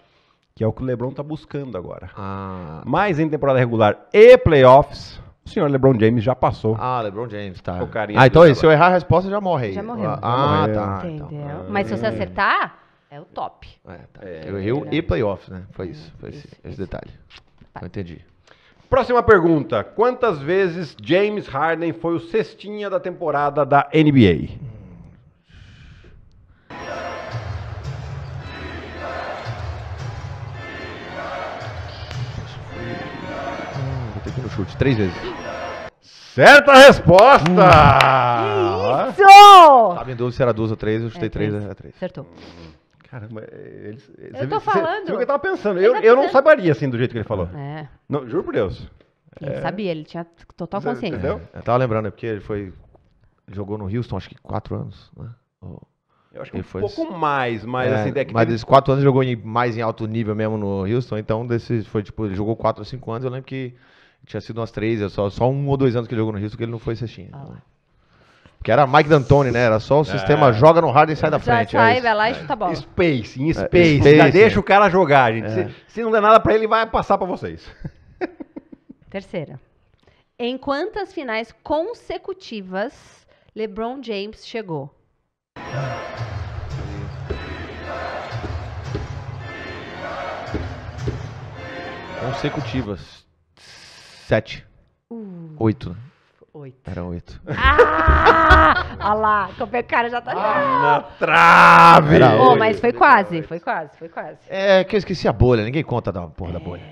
Que é o que o LeBron tá buscando agora. Ah. Tá. Mas em temporada regular e playoffs, o senhor LeBron James já passou. Ah, LeBron James, tá. O Karim ah, então se eu errar a resposta, já morre aí. Já morreu. Ah, morreu. tá. Então. Entendeu? Então. Mas se você acertar, é o top. É, tá. é, eu errei e playoffs, né? Foi isso. Foi isso, esse, esse, esse detalhe. Tá. Eu entendi. Próxima pergunta: quantas vezes James Harden foi o cestinha da temporada da NBA? Hum, vou ter que ir no chute três vezes. Certa resposta! Hum. Isso! Tava em 12 se era 12 ou três? eu chutei é, 3 a é Acertou. Caramba, eh, ele, eh, Eu tô falando. Você, eu tava pensando. Eu, tá eu não saberia assim do jeito que ele falou. É. Não, juro por Deus. Ele é. sabia, ele tinha total consciência. Entendeu? É, eu tava lembrando, é porque ele foi. Jogou no Houston, acho que quatro anos, né? Eu acho que ele um foi, pouco assim. mais, mas é, assim, é Mas desses quatro anos jogou em, mais em alto nível mesmo no Houston, então desses foi tipo, ele jogou quatro ou cinco anos, eu lembro que tinha sido umas três, só, só um ou dois anos que ele jogou no Houston que ele não foi cestinha. Ah, porque era Mike D'Antoni, né? Era só o sistema é. joga no Harden e sai da frente. Já é sai, é vai lá e chuta a bola. Space, em é, space. space já deixa é. o cara jogar, gente. Se, se, não der nada para ele, vai passar para vocês. Terceira. Em quantas finais consecutivas LeBron James chegou? Consecutivas. Sete. Uh. Oito. Né? Oito. Eram oito. Ah! Olha lá, como é que o cara já tá. Ah, na trave! Oh, mas foi quase, foi quase, foi quase. É que eu esqueci a bolha, ninguém conta da porra da é. bolha.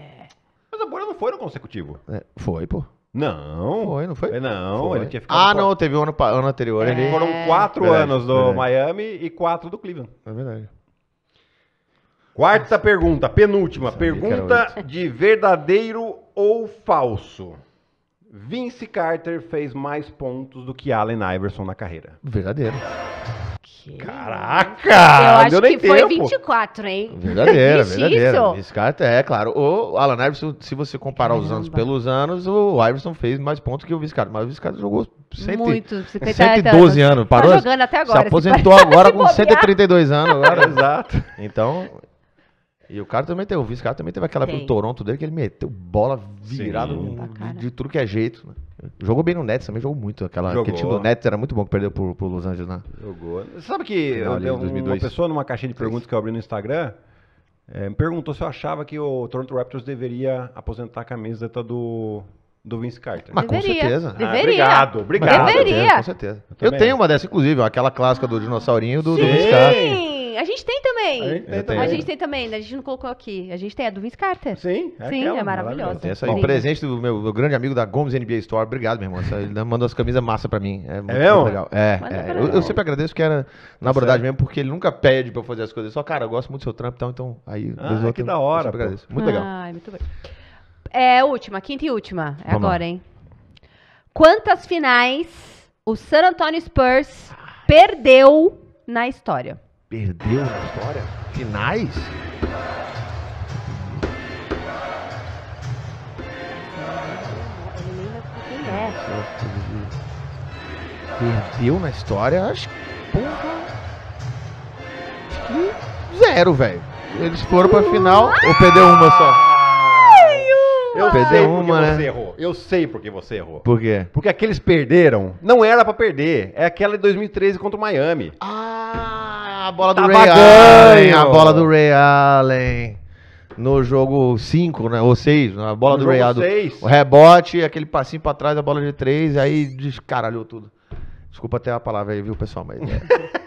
Mas a bolha não foi no consecutivo. É, foi, pô. Não. Foi, não foi? É, não, Foi. ele tinha ficado. Ah, não, teve o ano, ano anterior é. ali. Foram quatro Verdade, anos do verdade. Miami e quatro do Cleveland. É verdade. Quarta pergunta, penúltima. Pergunta de verdadeiro ou falso. Vince Carter fez mais pontos do que Allen Iverson na carreira. Verdadeiro. Que... Caraca! Eu acho que foi 24, hein? Verdadeira, é verdadeira. Vince Carter, é claro. O Allen Iverson, se você comparar Caramba. os anos pelos anos, o Iverson fez mais pontos que o Vince Carter. Mas o Vince Carter jogou cento, Muito, 112 anos. anos. Parou? Tá jogando até agora. Se aposentou se agora se com 132 anos. Agora. Exato. Então, e o cara também teve, o vice-cara também teve aquela tem. do Toronto dele que ele meteu bola virada de, de tudo que é jeito. Né? Jogou bem no Nets também, jogou muito. Aquela, jogou. Aquele time do Nets era muito bom que perdeu pro, pro Los Angeles, né? Jogou. Você sabe que Final, um, uma pessoa numa caixinha de perguntas que eu abri no Instagram é, me perguntou se eu achava que o Toronto Raptors deveria aposentar a camiseta do, do Vince Carter. Mas deveria, com certeza. Deveria. Ah, obrigado, obrigado. Deveria. Com certeza. Eu, eu tenho uma dessa, inclusive, aquela clássica do dinossaurinho do, do Vince Carter. A gente tem também. A gente tem, também. a gente tem também. Né? A gente não colocou aqui. A gente tem a do Vince Carter. Sim, é Sim, é maravilhosa. Tem essa aí. Um presente do meu, meu, grande amigo da Gomes NBA Store. Obrigado, meu irmão. Ele mandou as camisas massa pra mim. É, muito, é Muito legal. É, é. Eu, eu, sempre agradeço que era na verdade tá mesmo, porque ele nunca pede pra eu fazer as coisas. Só, cara, eu gosto muito do seu trampo, então, então aí... Ah, que da hora. Eu agradeço. Muito legal. Ai, muito bem. É, última, quinta e última. É Vamos agora, hein? Quantas finais o San Antonio Spurs perdeu na história? perdeu na história? Finais? Perdeu na história, acho que. Porra. Acho que zero, velho. Eles foram pra final. Ah! Ou perdeu uma só? Eu ah, sei porque uma, né? você errou. Eu sei porque você errou. Por quê? Porque aqueles perderam. Não era pra perder. É aquela de 2013 contra o Miami. Ah, a bola do Tava Ray Allen. A bola do Ray Allen. No jogo 5, né? Ou 6, a bola no do Ray Allen. O rebote, aquele passinho pra trás, a bola de 3, aí descaralhou tudo. Desculpa até a palavra aí, viu, pessoal? Mas. É.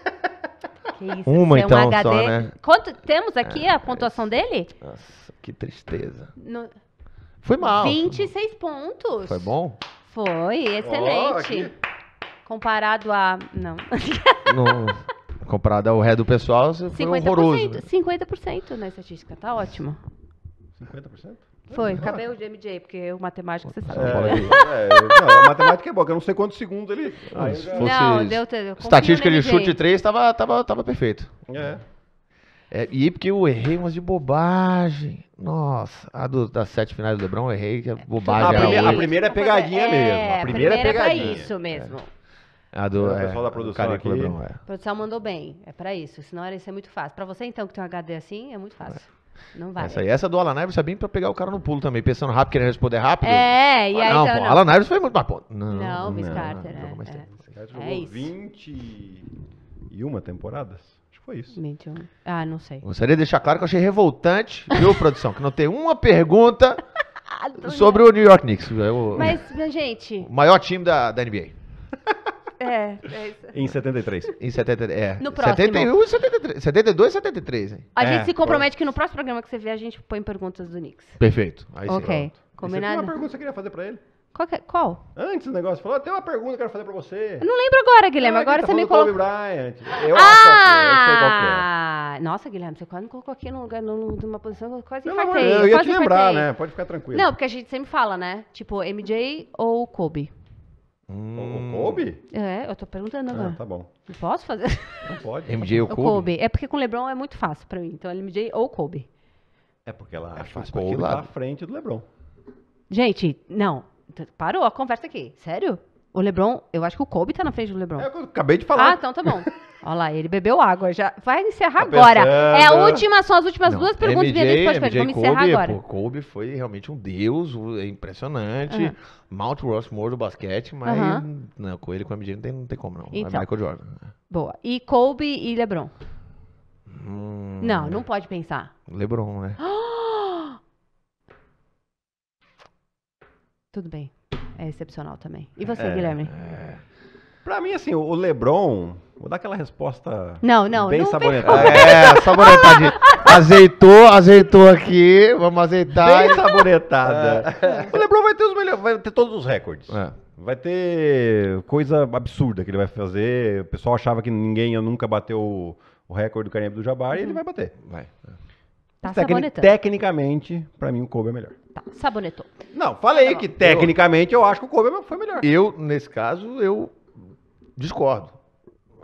Isso, Uma, é então, um HD. só, né? Quanto, temos aqui é, a pontuação dele? Nossa, que tristeza. No... Foi mal. 26 pontos. Foi bom? Foi, excelente. Oh, Comparado a... Não. Não. Comparado ao ré do pessoal, você foi horroroso. 50% né? na estatística, tá ótimo. 50%? Foi, acabei o de MJ, porque o matemático você sabe. É, é, é não, a matemática é boa, eu não sei quantos segundos ele. Ah, se não, deu, deu Estatística de chute 3 estava tava, tava perfeito. É. é. E porque eu errei umas de bobagem. Nossa, a do, das sete finais do Lebron eu errei, que é bobagem. É é, a, a primeira é pegadinha mesmo. A primeira, primeira é pegadinha. É isso mesmo. A do, é, o é, pessoal da produção aqui. Lebron, é. A produção mandou bem, é para isso. Senão era isso é muito fácil. Para você então que tem um HD assim, é muito fácil. É. Não vai. Essa, aí, essa do Alan Iverson é bem pra pegar o cara no pulo também, pensando rápido, querendo responder rápido. É, e ah, aí. Não, então, pô, não. Alan Iverson foi muito. mais. pô, não, não, é, é. Vince Carter. Não, é, é. Cara jogou é isso. 21 temporadas? Acho que foi isso. 21. Ah, não sei. Gostaria de deixar claro que eu achei revoltante, viu, produção? Que não tem uma pergunta sobre o New York Knicks. O, Mas, gente. O maior time da, da NBA. É, é isso. Em 73. Em 73, é. No próximo. 71 e 73. 72 e 73, hein? A gente é, se compromete que no próximo programa que você vê, a gente põe perguntas do Nix. Perfeito. Aí sim. ok, Tem combinado? uma pergunta que você queria fazer pra ele? Qual? que é? qual? Antes do negócio, falou, ah, tem uma pergunta que eu quero fazer pra você. Eu não lembro agora, Guilherme. Ah, agora que então você tá me falando do colocou. Kobe Bryant. Eu acho que é. é. Ah! Nossa, Guilherme, você quase me colocou aqui num lugar, num- numa posição que eu quase Não, infartei. eu ia quase te lembrar, infartei. né? Pode ficar tranquilo. Não, porque a gente sempre fala, né? Tipo, MJ ou Kobe. Hum. O, Kobe? É, eu tô perguntando ah, agora. Ah, tá bom. posso fazer? Não pode. MJ ou Kobe? O Kobe. É porque com o LeBron é muito fácil pra mim. Então MJ ou Kobe. É porque ela é acha que o Kobe tá à frente do LeBron. Gente, não. Parou a conversa aqui. Sério? O LeBron, eu acho que o Kobe tá na frente do LeBron. É, eu acabei de falar. Ah, então tá bom. Olha lá, ele bebeu água. Já vai encerrar tá agora. É a última, são as últimas Não, duas perguntas MJ, dele podcast. Vamos Kobe, encerrar agora. Pô, Kobe foi realmente um deus, é impressionante. Uhum. Mount Rushmore do basquete, mas uhum. não, com ele com a MJ não tem, não tem como, não. É então, é Michael Jordan. Né? Boa. E Kobe e LeBron? Hum, não, não pode pensar. LeBron, né? Tudo bem. É excepcional também. E você, é, Guilherme? É... Pra mim, assim, o LeBron, Vou dar aquela resposta. Não, não, bem não sabonetada. É, sabonetadinha. Azeitou, azeitou aqui. Vamos azeitar. Bem sabonetada. O é. é. Lebron vai ter os melhores. Vai ter todos os recordes. É. Vai ter coisa absurda que ele vai fazer. O pessoal achava que ninguém nunca bateu o recorde do Carimbo do Jabari, uhum. ele vai bater. Vai. Tá Tecni tecnicamente, para mim, o Kobe é melhor. Tá, sabonetou. Não, falei tá que tecnicamente eu... eu acho que o Kobe é foi melhor. Eu, nesse caso, eu discordo.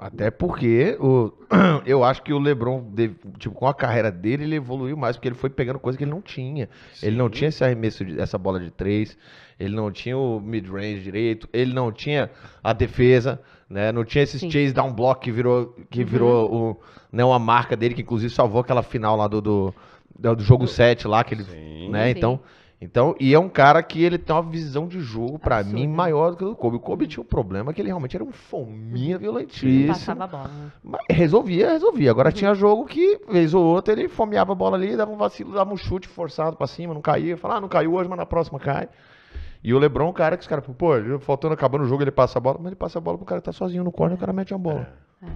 Até porque o, eu acho que o LeBron, deve, tipo, com a carreira dele, ele evoluiu mais, porque ele foi pegando coisa que ele não tinha. Sim. Ele não tinha esse arremesso, de, essa bola de três, ele não tinha o mid-range direito, ele não tinha a defesa, né? Não tinha esses Sim. chase down block que virou, que uhum. virou o, né, uma marca dele, que inclusive salvou aquela final lá do, do, do jogo 7 lá, que ele, Sim. né? Então, então, e é um cara que ele tem uma visão de jogo, para mim, maior do que o do Kobe. O Kobe tinha um problema que ele realmente era um fominha uhum. violentíssimo. Ele passava a bola. Mas resolvia, resolvia. Agora uhum. tinha jogo que, vez ou outra, ele fomeava a bola ali, dava um vacilo, dava um chute forçado para cima, não caía. Falava, ah, não caiu hoje, mas na próxima cai. E o Lebron, o cara que os caras, pô, faltando, acabando o jogo, ele passa a bola. Mas ele passa a bola pro cara que tá sozinho no corner, o cara mete a bola. É. É.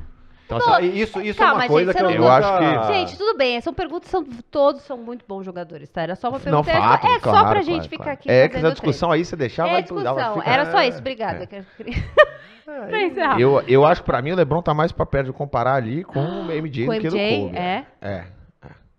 Então, Pô, assim, isso, isso calma, é tá, uma gente, coisa que eu, eu acho que. Gente, tudo bem. São perguntas, são, todos são muito bons jogadores, tá? Era só uma pergunta. Não, é fato, é claro, só pra claro, gente claro, ficar aqui. É que essa discussão treino. aí você deixava. É discussão. Dava, Era só é. isso. Obrigada. É. é eu, eu acho que pra mim o Lebron tá mais pra perto de comparar ali com ah, o MJ com do que do Kobe. É. É.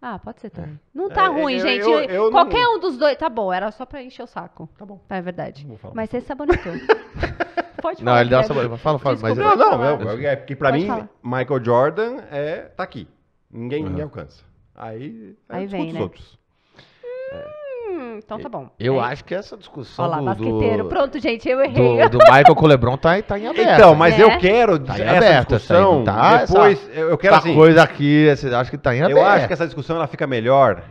Ah, pode ser é. também. É. Não tá é, ruim, eu, gente. Eu, eu Qualquer não... um dos dois. Tá bom, era só pra encher o saco. Tá bom. É verdade. Mas você sabonetou. pode falar. Não, ele dá uma sabonetada. Fala, fala. mas... Não, não, não. É porque pra pode mim, falar. Michael Jordan é... tá aqui. Ninguém, uhum. ninguém alcança. Aí, aí, aí vem, né? os outros. É. Hum, então tá bom. Eu é. acho que essa discussão. Olha lá, do, basqueteiro. Pronto, gente, eu errei. Do, do Michael com o Lebron tá, tá em aberto. Então, mas é. eu né? quero tá essa aberto, discussão. Tá, depois, essa, eu quero assim, coisa aqui, essa, acho que tá em aberto. Eu acho que essa discussão ela fica melhor.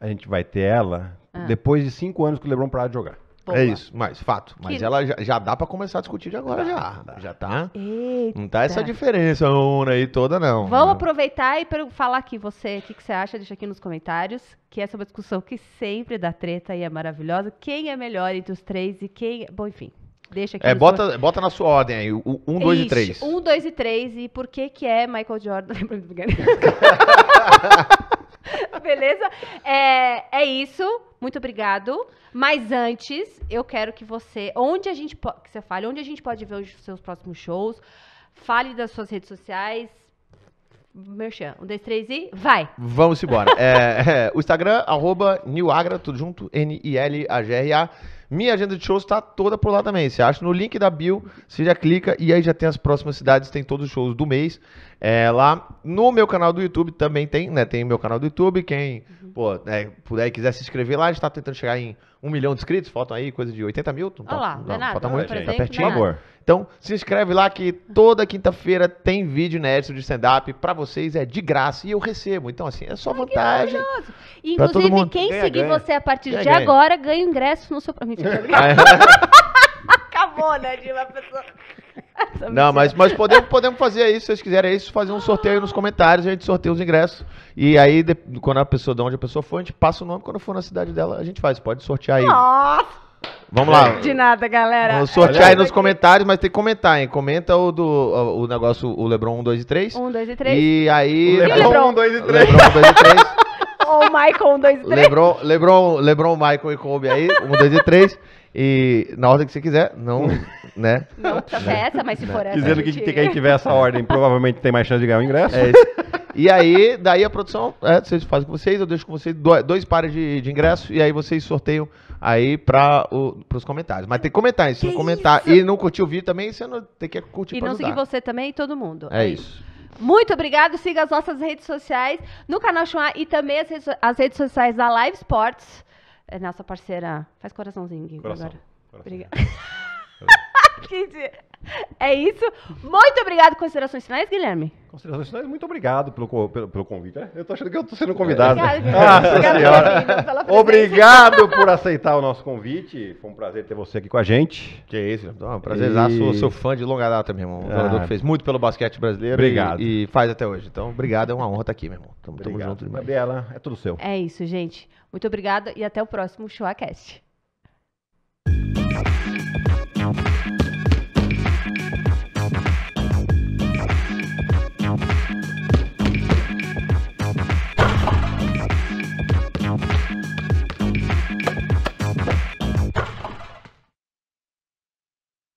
A gente vai ter ela ah. depois de cinco anos que o Lebron parar de jogar. É isso, mas fato. Mas que... ela já, já dá para começar a discutir de agora já. Já tá? Eita. Não tá essa diferença aí toda, não. Vamos aproveitar e falar aqui você, o que, que, você acha, deixa aqui nos comentários, que essa é uma discussão que sempre dá treta e é maravilhosa. Quem é melhor entre os três e quem... É, bom, enfim. Deixa aqui é, bota, dois. bota na sua ordem aí, 1, 2 e 3. 1, 2 e 3, e por que que é Michael Jordan? Beleza? É, é isso. Muito obrigado. Mas antes, eu quero que você, onde a gente que você fale, onde a gente pode ver os seus próximos shows, fale das suas redes sociais. Merchan, um, dois, três e vai! Vamos embora. é, é, o Instagram, arroba Nilagra, tudo junto, N-I-L-A-G-R-A. Minha agenda de shows está toda por lá também. Você acha no link da Bill, você já clica e aí já tem as próximas cidades, tem todos os shows do mês é, lá. No meu canal do YouTube também tem, né? Tem meu canal do YouTube. Quem uhum. pô, é, puder e quiser se inscrever lá, a gente tá tentando chegar em um milhão de inscritos. Faltam aí coisa de 80 mil. Não, Olha lá, tá, não, não é nada, falta muito, tá pertinho. Né? Então, se inscreve lá que toda quinta-feira tem vídeo inédito de stand-up pra vocês. É de graça e eu recebo. Então, assim, é só ah, vantagem. Que Inclusive, quem ganha, seguir ganha. você a partir ganha, de agora ganha ingressos no seu. Acabou, né, Dima? A pessoa. Tá não, mas, mas podemos, podemos fazer isso, se vocês quiserem isso, fazer um sorteio aí nos comentários, a gente sorteia os ingressos. E aí, de, quando a pessoa, de onde a pessoa foi, a gente passa o nome, quando for na cidade dela, a gente faz. Pode sortear aí. Nossa! Vamos lá. De nada, galera. Vamos sortear aí nos comentários, mas tem que comentar, hein? Comenta o do o, o negócio, o Lebron 1, 2 e 3. 1, 2 e 3. E aí. O Lebron, Lebron 1, 2 e 3. Lebron 1, 2 e 3. Ou o Michael 1, 2 e 3. Lebron, Lebron, Lebron, Michael e Kobe aí. 1, 2 e 3. E na ordem que você quiser, não né? Não precisa essa, mas se for né? essa. Dizendo gente... que quem tiver essa ordem provavelmente tem mais chance de ganhar o ingresso. É isso. E aí, daí a produção, é, vocês fazem com vocês, eu deixo com vocês dois pares de, de ingresso e aí vocês sorteiam aí para os comentários. Mas tem que comentar, se que não comentar isso? e não curtir o vídeo também, você não tem que curtir E não seguir você também e todo mundo. É, é isso. isso. Muito obrigado, siga as nossas redes sociais no canal Chumá e também as redes, as redes sociais da Live Sports. É nossa parceira. Faz coraçãozinho, Gui, Coração. agora. Coração. Obrigada. é isso. Muito obrigado. Considerações finais, Guilherme? Considerações finais, muito obrigado pelo, pelo, pelo convite. Né? eu tô achando que eu tô sendo convidado. Obrigado, ah, né? obrigado por aceitar o nosso convite. Foi um prazer ter você aqui com a gente. Que isso, então, um prazer. E... Sou, seu fã de longa data, meu irmão. Um ah. jogador que fez muito pelo basquete brasileiro. Obrigado. E, e, faz até hoje. Então, obrigado. É uma honra estar aqui, meu irmão. Tamo, tamo junto Gabriela, é tudo seu. É isso, gente. Muito obrigada e até o próximo Showcast. Música